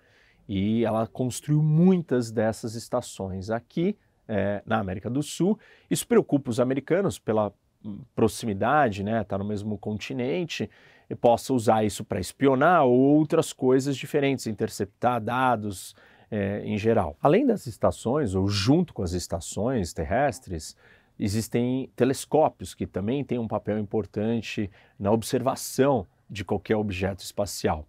Speaker 1: e ela construiu muitas dessas estações aqui é, na América do Sul. Isso preocupa os americanos pela hum, proximidade, né? Tá no mesmo continente possa usar isso para espionar outras coisas diferentes, interceptar dados é, em geral. Além das estações, ou junto com as estações terrestres, existem telescópios que também têm um papel importante na observação de qualquer objeto espacial.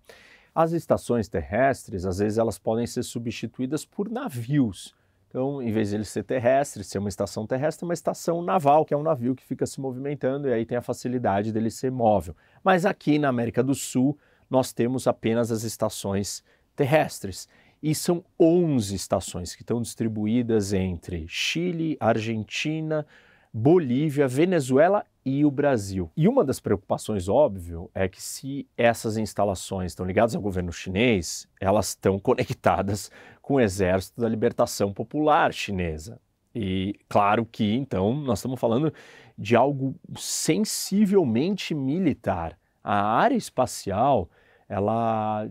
Speaker 1: As estações terrestres, às vezes, elas podem ser substituídas por navios então, em vez de ele ser terrestre, ser uma estação terrestre, é uma estação naval, que é um navio que fica se movimentando e aí tem a facilidade dele ser móvel. Mas aqui na América do Sul, nós temos apenas as estações terrestres. E são 11 estações que estão distribuídas entre Chile, Argentina, Bolívia, Venezuela e o Brasil. E uma das preocupações, óbvio, é que se essas instalações estão ligadas ao governo chinês, elas estão conectadas com o Exército da Libertação Popular Chinesa. E claro que, então, nós estamos falando de algo sensivelmente militar. A área espacial, ela,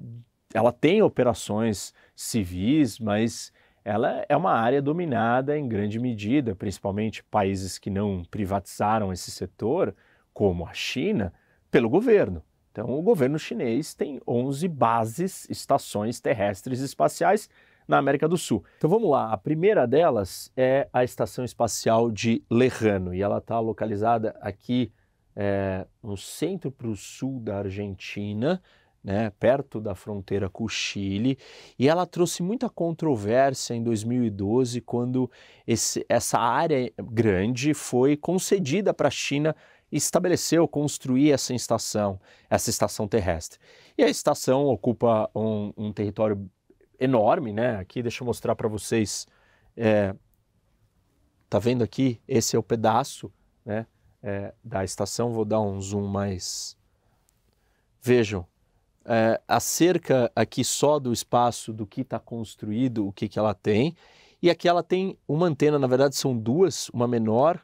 Speaker 1: ela tem operações civis, mas ela é uma área dominada em grande medida, principalmente países que não privatizaram esse setor, como a China, pelo governo. Então, o governo chinês tem 11 bases, estações terrestres espaciais na América do Sul. Então vamos lá, a primeira delas é a Estação Espacial de Lejano e ela está localizada aqui é, no centro para o sul da Argentina, né, perto da fronteira com o Chile, e ela trouxe muita controvérsia em 2012 quando esse, essa área grande foi concedida para a China estabeleceu construir essa estação, essa estação terrestre. E a estação ocupa um, um território enorme, né? Aqui, deixa eu mostrar para vocês. É, tá vendo aqui? Esse é o pedaço né, é, da estação. Vou dar um zoom mais. Vejam, é, acerca aqui só do espaço do que está construído, o que, que ela tem. E aqui ela tem uma antena, na verdade são duas, uma menor.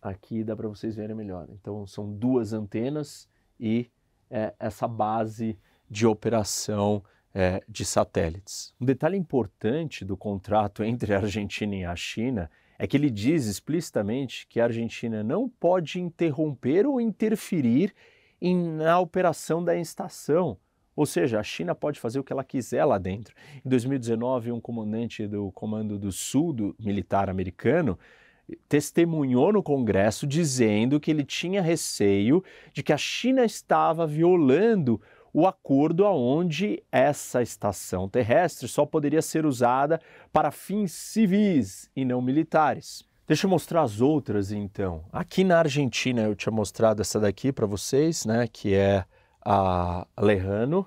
Speaker 1: Aqui dá para vocês verem melhor. Então são duas antenas e é, essa base de operação é, de satélites. Um detalhe importante do contrato entre a Argentina e a China é que ele diz explicitamente que a Argentina não pode interromper ou interferir em, na operação da estação. Ou seja, a China pode fazer o que ela quiser lá dentro. Em 2019, um comandante do Comando do Sul do militar americano testemunhou no Congresso dizendo que ele tinha receio de que a China estava violando o acordo aonde essa estação terrestre só poderia ser usada para fins civis e não militares. Deixa eu mostrar as outras então. Aqui na Argentina eu tinha mostrado essa daqui para vocês, né, que é a Lerrano,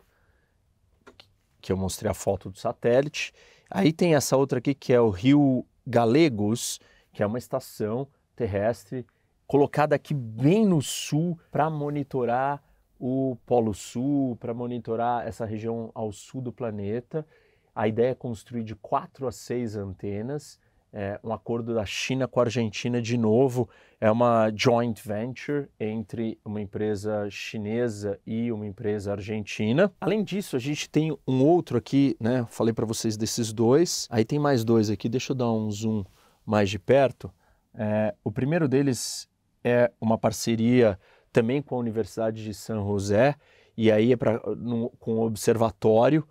Speaker 1: que eu mostrei a foto do satélite. Aí tem essa outra aqui que é o Rio Galegos, que é uma estação terrestre colocada aqui bem no sul para monitorar o Polo Sul, para monitorar essa região ao sul do planeta. A ideia é construir de quatro a seis antenas. É um acordo da China com a Argentina, de novo, é uma joint venture entre uma empresa chinesa e uma empresa argentina. Além disso, a gente tem um outro aqui, né? Falei para vocês desses dois. Aí tem mais dois aqui, deixa eu dar um zoom mais de perto. É, o primeiro deles é uma parceria também com a Universidade de São José, e aí é pra, no, com o observatório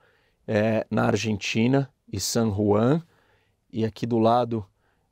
Speaker 1: é, na Argentina e San Juan. E aqui do lado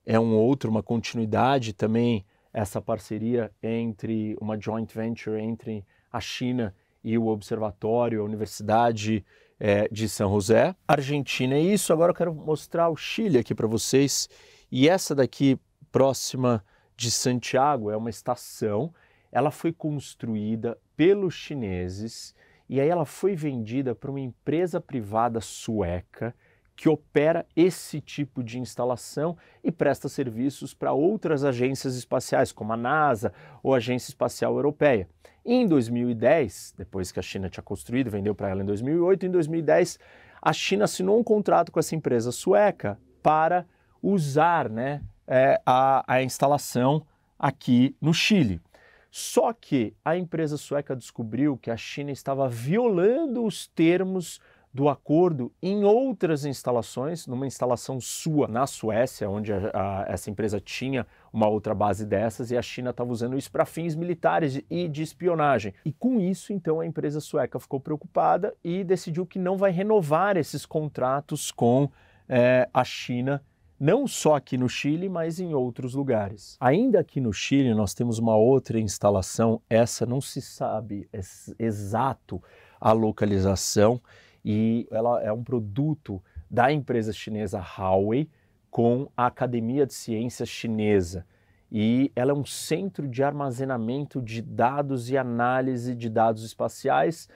Speaker 1: é um outro, uma continuidade também, essa parceria entre uma joint venture entre a China e o observatório, a Universidade é, de São José. Argentina é isso. Agora eu quero mostrar o Chile aqui para vocês. E essa daqui, próxima de Santiago, é uma estação ela foi construída pelos chineses e aí ela foi vendida para uma empresa privada sueca que opera esse tipo de instalação e presta serviços para outras agências espaciais, como a NASA ou a Agência Espacial Europeia. Em 2010, depois que a China tinha construído, vendeu para ela em 2008, em 2010 a China assinou um contrato com essa empresa sueca para usar né, é, a, a instalação aqui no Chile. Só que a empresa sueca descobriu que a China estava violando os termos do acordo em outras instalações, numa instalação sua na Suécia, onde a, a, essa empresa tinha uma outra base dessas, e a China estava usando isso para fins militares e de espionagem. E com isso, então, a empresa sueca ficou preocupada e decidiu que não vai renovar esses contratos com é, a China não só aqui no Chile, mas em outros lugares. Ainda aqui no Chile, nós temos uma outra instalação, essa não se sabe exato a localização, e ela é um produto da empresa chinesa Huawei com a Academia de Ciências Chinesa. E ela é um centro de armazenamento de dados e análise de dados espaciais,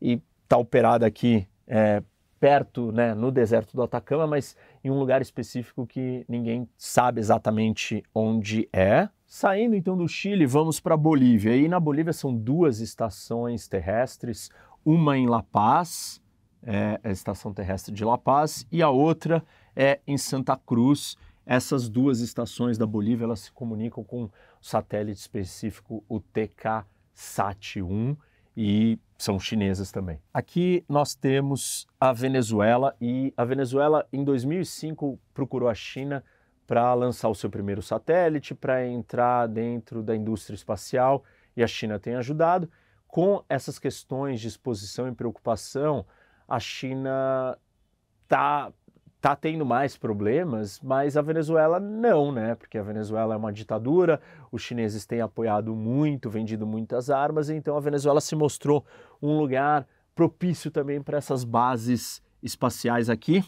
Speaker 1: e está operada aqui é, perto, né, no deserto do Atacama, mas em um lugar específico que ninguém sabe exatamente onde é. Saindo então do Chile, vamos para a Bolívia. E na Bolívia são duas estações terrestres, uma em La Paz, é, é a estação terrestre de La Paz, e a outra é em Santa Cruz. Essas duas estações da Bolívia elas se comunicam com o satélite específico, o TK-SAT-1, e são chinesas também. Aqui nós temos a Venezuela e a Venezuela em 2005 procurou a China para lançar o seu primeiro satélite, para entrar dentro da indústria espacial e a China tem ajudado. Com essas questões de exposição e preocupação, a China está está tendo mais problemas, mas a Venezuela não, né? Porque a Venezuela é uma ditadura, os chineses têm apoiado muito, vendido muitas armas, então a Venezuela se mostrou um lugar propício também para essas bases espaciais aqui.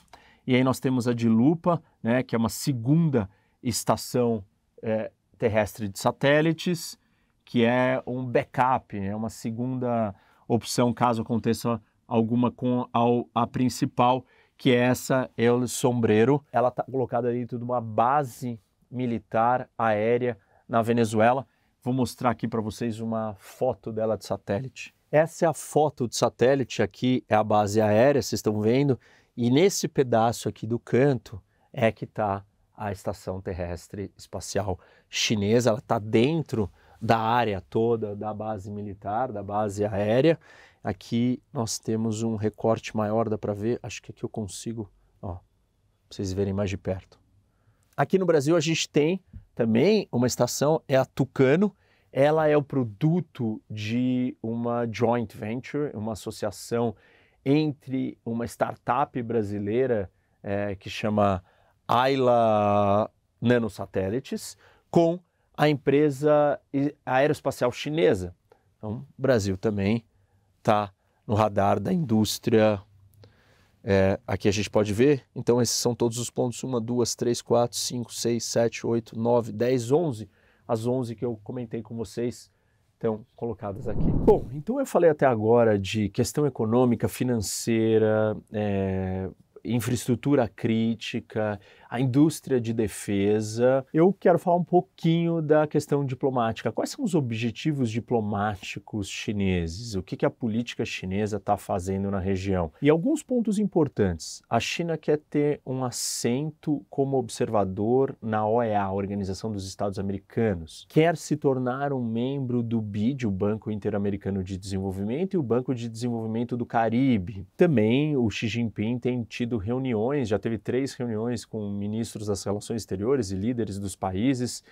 Speaker 1: E aí nós temos a de Lupa, né, que é uma segunda estação é, terrestre de satélites, que é um backup, é uma segunda opção caso aconteça alguma com a, a principal que é essa é o sombreiro, Ela está colocada dentro de uma base militar aérea na Venezuela. Vou mostrar aqui para vocês uma foto dela de satélite. Essa é a foto de satélite, aqui é a base aérea, vocês estão vendo, e nesse pedaço aqui do canto é que está a Estação Terrestre Espacial Chinesa. Ela está dentro da área toda da base militar, da base aérea, Aqui nós temos um recorte maior, dá para ver, acho que aqui eu consigo, ó, pra vocês verem mais de perto. Aqui no Brasil a gente tem também uma estação, é a Tucano, ela é o produto de uma joint venture, uma associação entre uma startup brasileira é, que chama Ayla Nanosatélites com a empresa aeroespacial chinesa. Então, Brasil também está no radar da indústria. É, aqui a gente pode ver, então esses são todos os pontos: 1, 2, 3, 4, 5, 6, 7, 8, 9, 10, 11. As 11 que eu comentei com vocês estão colocadas aqui. Bom, então eu falei até agora de questão econômica, financeira, é, infraestrutura crítica, a indústria de defesa. Eu quero falar um pouquinho da questão diplomática. Quais são os objetivos diplomáticos chineses? O que, que a política chinesa está fazendo na região? E alguns pontos importantes. A China quer ter um assento como observador na OEA, Organização dos Estados Americanos. Quer se tornar um membro do BID, o Banco Interamericano de Desenvolvimento, e o Banco de Desenvolvimento do Caribe. Também o Xi Jinping tem tido reuniões, já teve três reuniões com ministros das relações exteriores e líderes dos países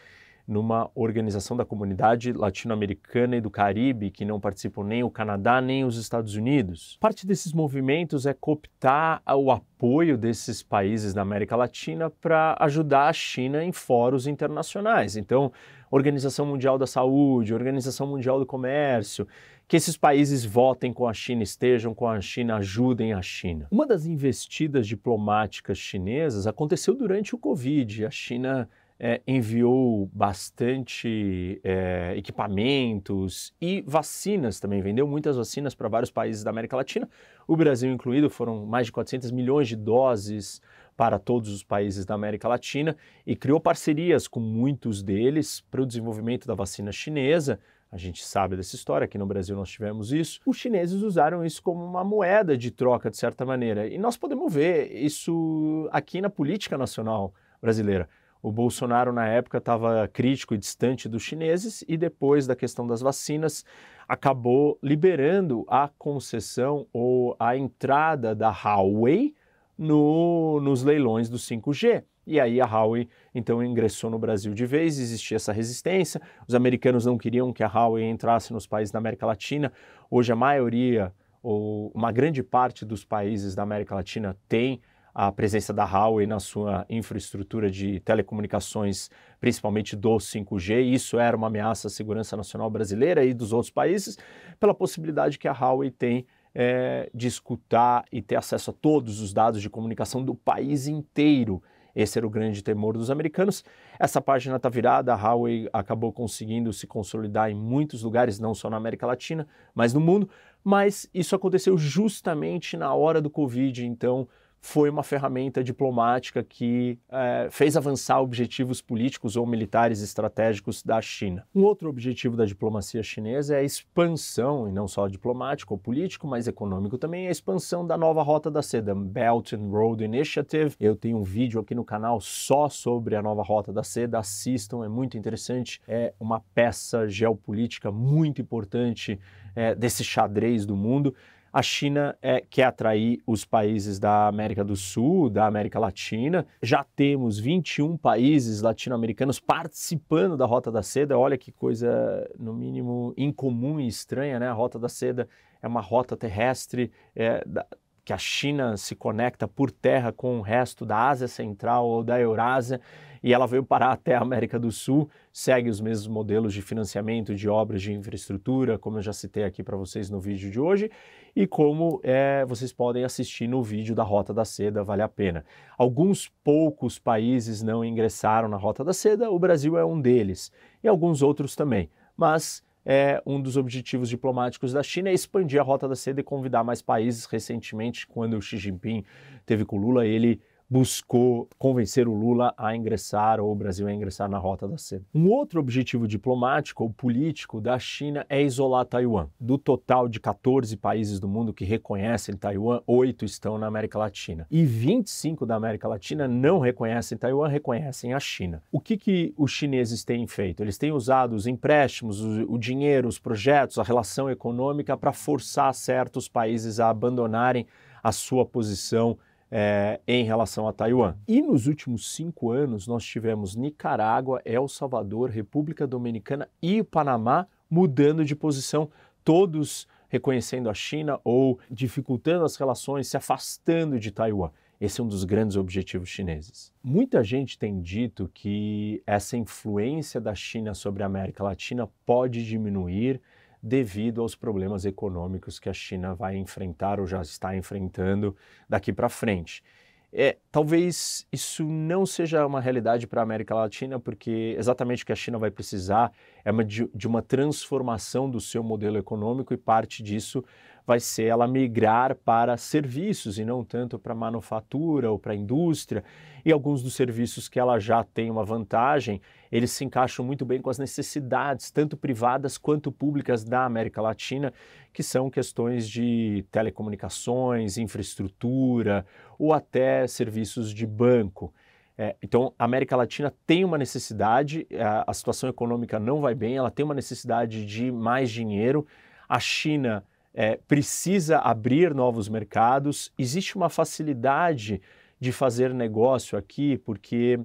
Speaker 1: numa organização da comunidade latino-americana e do Caribe, que não participam nem o Canadá nem os Estados Unidos. Parte desses movimentos é cooptar o apoio desses países da América Latina para ajudar a China em fóruns internacionais. Então, Organização Mundial da Saúde, Organização Mundial do Comércio, que esses países votem com a China, estejam com a China, ajudem a China. Uma das investidas diplomáticas chinesas aconteceu durante o Covid. A China é, enviou bastante é, equipamentos e vacinas também, vendeu muitas vacinas para vários países da América Latina, o Brasil incluído, foram mais de 400 milhões de doses para todos os países da América Latina e criou parcerias com muitos deles para o desenvolvimento da vacina chinesa a gente sabe dessa história, aqui no Brasil nós tivemos isso. Os chineses usaram isso como uma moeda de troca, de certa maneira. E nós podemos ver isso aqui na política nacional brasileira. O Bolsonaro, na época, estava crítico e distante dos chineses e depois da questão das vacinas, acabou liberando a concessão ou a entrada da Huawei no, nos leilões do 5G. E aí a Huawei então ingressou no Brasil de vez, existia essa resistência. Os americanos não queriam que a Huawei entrasse nos países da América Latina. Hoje a maioria ou uma grande parte dos países da América Latina tem a presença da Huawei na sua infraestrutura de telecomunicações, principalmente do 5G. Isso era uma ameaça à segurança nacional brasileira e dos outros países, pela possibilidade que a Huawei tem é, de escutar e ter acesso a todos os dados de comunicação do país inteiro. Esse era o grande temor dos americanos. Essa página está virada, a Huawei acabou conseguindo se consolidar em muitos lugares, não só na América Latina, mas no mundo. Mas isso aconteceu justamente na hora do Covid, então foi uma ferramenta diplomática que é, fez avançar objetivos políticos ou militares estratégicos da China. Um outro objetivo da diplomacia chinesa é a expansão, e não só diplomático ou político, mas econômico também, a expansão da nova rota da seda, Belt and Road Initiative. Eu tenho um vídeo aqui no canal só sobre a nova rota da seda, assistam, é muito interessante, é uma peça geopolítica muito importante é, desse xadrez do mundo a China é, quer atrair os países da América do Sul, da América Latina. Já temos 21 países latino-americanos participando da Rota da Seda. Olha que coisa, no mínimo, incomum e estranha, né? A Rota da Seda é uma rota terrestre é, da, que a China se conecta por terra com o resto da Ásia Central ou da Eurásia e ela veio parar até a América do Sul, segue os mesmos modelos de financiamento de obras de infraestrutura, como eu já citei aqui para vocês no vídeo de hoje, e como é, vocês podem assistir no vídeo da Rota da Seda, vale a pena. Alguns poucos países não ingressaram na Rota da Seda, o Brasil é um deles, e alguns outros também, mas é, um dos objetivos diplomáticos da China é expandir a Rota da Seda e convidar mais países. Recentemente, quando o Xi Jinping teve com o Lula, ele buscou convencer o Lula a ingressar ou o Brasil a ingressar na Rota da Seda. Um outro objetivo diplomático ou político da China é isolar Taiwan. Do total de 14 países do mundo que reconhecem Taiwan, oito estão na América Latina. E 25 da América Latina não reconhecem Taiwan, reconhecem a China. O que, que os chineses têm feito? Eles têm usado os empréstimos, o, o dinheiro, os projetos, a relação econômica para forçar certos países a abandonarem a sua posição é, em relação a Taiwan. E nos últimos cinco anos, nós tivemos Nicarágua, El Salvador, República Dominicana e o Panamá mudando de posição, todos reconhecendo a China ou dificultando as relações, se afastando de Taiwan. Esse é um dos grandes objetivos chineses. Muita gente tem dito que essa influência da China sobre a América Latina pode diminuir devido aos problemas econômicos que a China vai enfrentar ou já está enfrentando daqui para frente. É, talvez isso não seja uma realidade para a América Latina, porque exatamente o que a China vai precisar é uma, de, de, uma transformação do seu modelo econômico e parte disso vai ser ela migrar para serviços e não tanto para manufatura ou para indústria. E alguns dos serviços que ela já tem uma vantagem, eles se encaixam muito bem com as necessidades, tanto privadas quanto públicas da América Latina, que são questões de telecomunicações, infraestrutura ou até serviços de banco. É, então, a América Latina tem uma necessidade, a, é, a situação econômica não vai bem, ela tem uma necessidade de mais dinheiro. A China é, precisa abrir novos mercados, existe uma facilidade de fazer negócio aqui, porque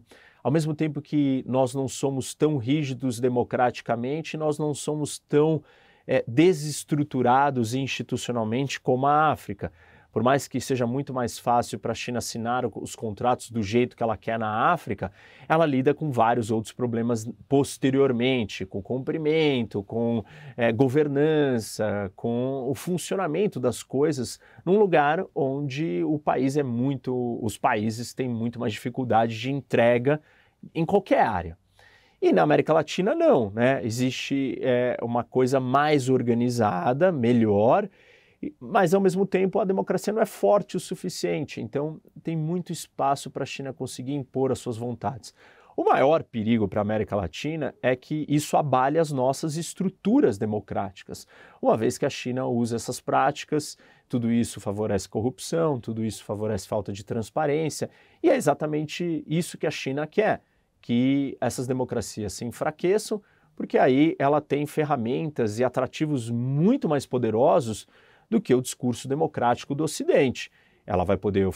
Speaker 1: ao mesmo tempo que nós não somos tão rígidos democraticamente, nós não somos tão é, desestruturados institucionalmente como a África. Por mais que seja muito mais fácil para a China assinar os contratos do jeito que ela quer na África, ela lida com vários outros problemas posteriormente, com cumprimento, com é, governança, com o funcionamento das coisas num lugar onde o país é muito, os países têm muito mais dificuldade de entrega em qualquer área. E na América Latina, não, né? Existe é, uma coisa mais organizada, melhor mas, ao mesmo tempo, a democracia não é forte o suficiente, então tem muito espaço para a China conseguir impor as suas vontades. O maior perigo para a América Latina é que isso abale as nossas estruturas democráticas, uma vez que a China usa essas práticas, tudo isso favorece corrupção, tudo isso favorece falta de transparência, e é exatamente isso que a China quer, que essas democracias se enfraqueçam, porque aí ela tem ferramentas e atrativos muito mais poderosos do que o discurso democrático do Ocidente. Ela vai poder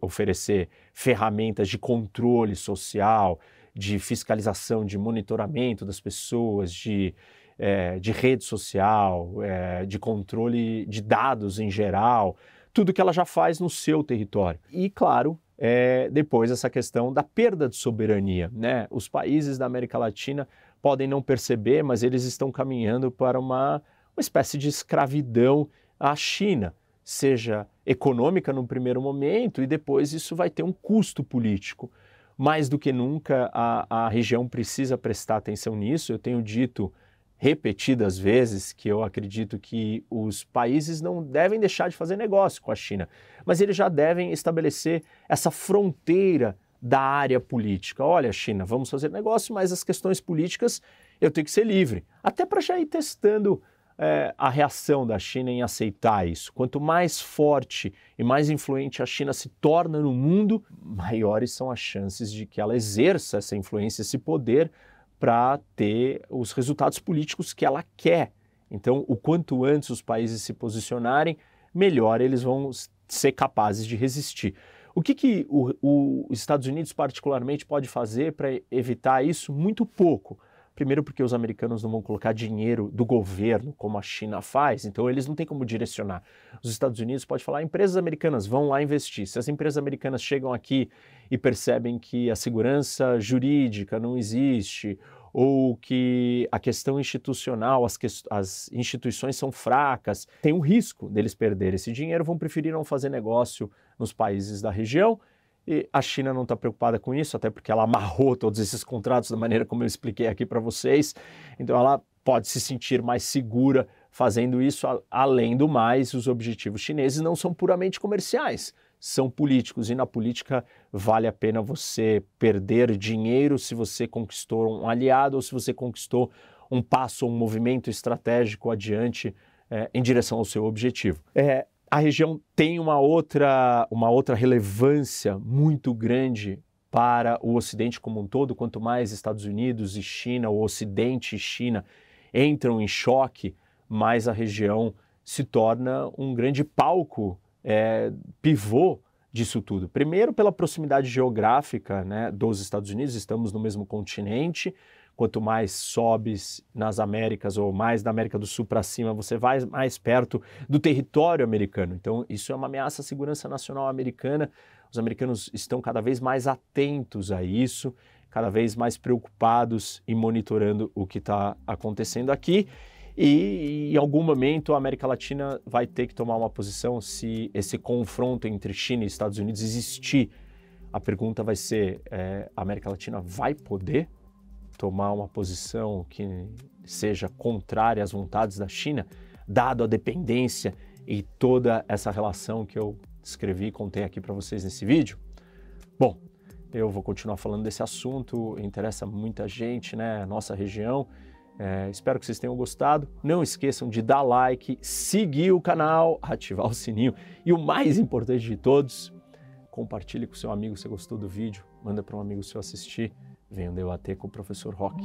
Speaker 1: oferecer ferramentas de controle social, de fiscalização, de monitoramento das pessoas, de, é, de rede social, é, de controle de dados em geral, tudo que ela já faz no seu território. E, claro, é, depois essa questão da perda de soberania. Né? Os países da América Latina podem não perceber, mas eles estão caminhando para uma, uma espécie de escravidão a China, seja econômica no primeiro momento e depois isso vai ter um custo político. Mais do que nunca, a, a região precisa prestar atenção nisso. Eu tenho dito repetidas vezes que eu acredito que os países não devem deixar de fazer negócio com a China, mas eles já devem estabelecer essa fronteira da área política. Olha, China, vamos fazer negócio, mas as questões políticas eu tenho que ser livre. Até para já ir testando é, a reação da China em aceitar isso. Quanto mais forte e mais influente a China se torna no mundo, maiores são as chances de que ela exerça essa influência, esse poder, para ter os resultados políticos que ela quer. Então, o quanto antes os países se posicionarem, melhor eles vão ser capazes de resistir. O que, que os Estados Unidos, particularmente, pode fazer para evitar isso? Muito pouco. Primeiro, porque os americanos não vão colocar dinheiro do governo, como a China faz, então eles não têm como direcionar. Os Estados Unidos podem falar: ah, empresas americanas vão lá investir. Se as empresas americanas chegam aqui e percebem que a segurança jurídica não existe, ou que a questão institucional, as, que, as instituições são fracas, tem um risco deles perder esse dinheiro, vão preferir não fazer negócio nos países da região e a China não está preocupada com isso, até porque ela amarrou todos esses contratos da maneira como eu expliquei aqui para vocês. Então ela pode se sentir mais segura fazendo isso. Além do mais, os objetivos chineses não são puramente comerciais, são políticos. E na política vale a pena você perder dinheiro se você conquistou um aliado ou se você conquistou um passo, um movimento estratégico adiante é, em direção ao seu objetivo. É, a região tem uma outra, uma outra relevância muito grande para o Ocidente como um todo, quanto mais Estados Unidos e China, o Ocidente e China entram em choque, mais a região se torna um grande palco, é, pivô disso tudo. Primeiro, pela proximidade geográfica né, dos Estados Unidos, estamos no mesmo continente, quanto mais sobes nas Américas ou mais da América do Sul para cima, você vai mais perto do território americano. Então, isso é uma ameaça à segurança nacional americana. Os americanos estão cada vez mais atentos a isso, cada vez mais preocupados e monitorando o que está acontecendo aqui. E em algum momento a América Latina vai ter que tomar uma posição se esse confronto entre China e Estados Unidos existir. A pergunta vai ser: é, a América Latina vai poder tomar uma posição que seja contrária às vontades da China, dado a dependência e toda essa relação que eu descrevi e contei aqui para vocês nesse vídeo? Bom, eu vou continuar falando desse assunto, interessa muita gente, né? Nossa região. É, espero que vocês tenham gostado. Não esqueçam de dar like, seguir o canal, ativar o sininho e o mais importante de todos, compartilhe com seu amigo se gostou do vídeo, manda para um amigo seu assistir. Venho debater com o professor Roque.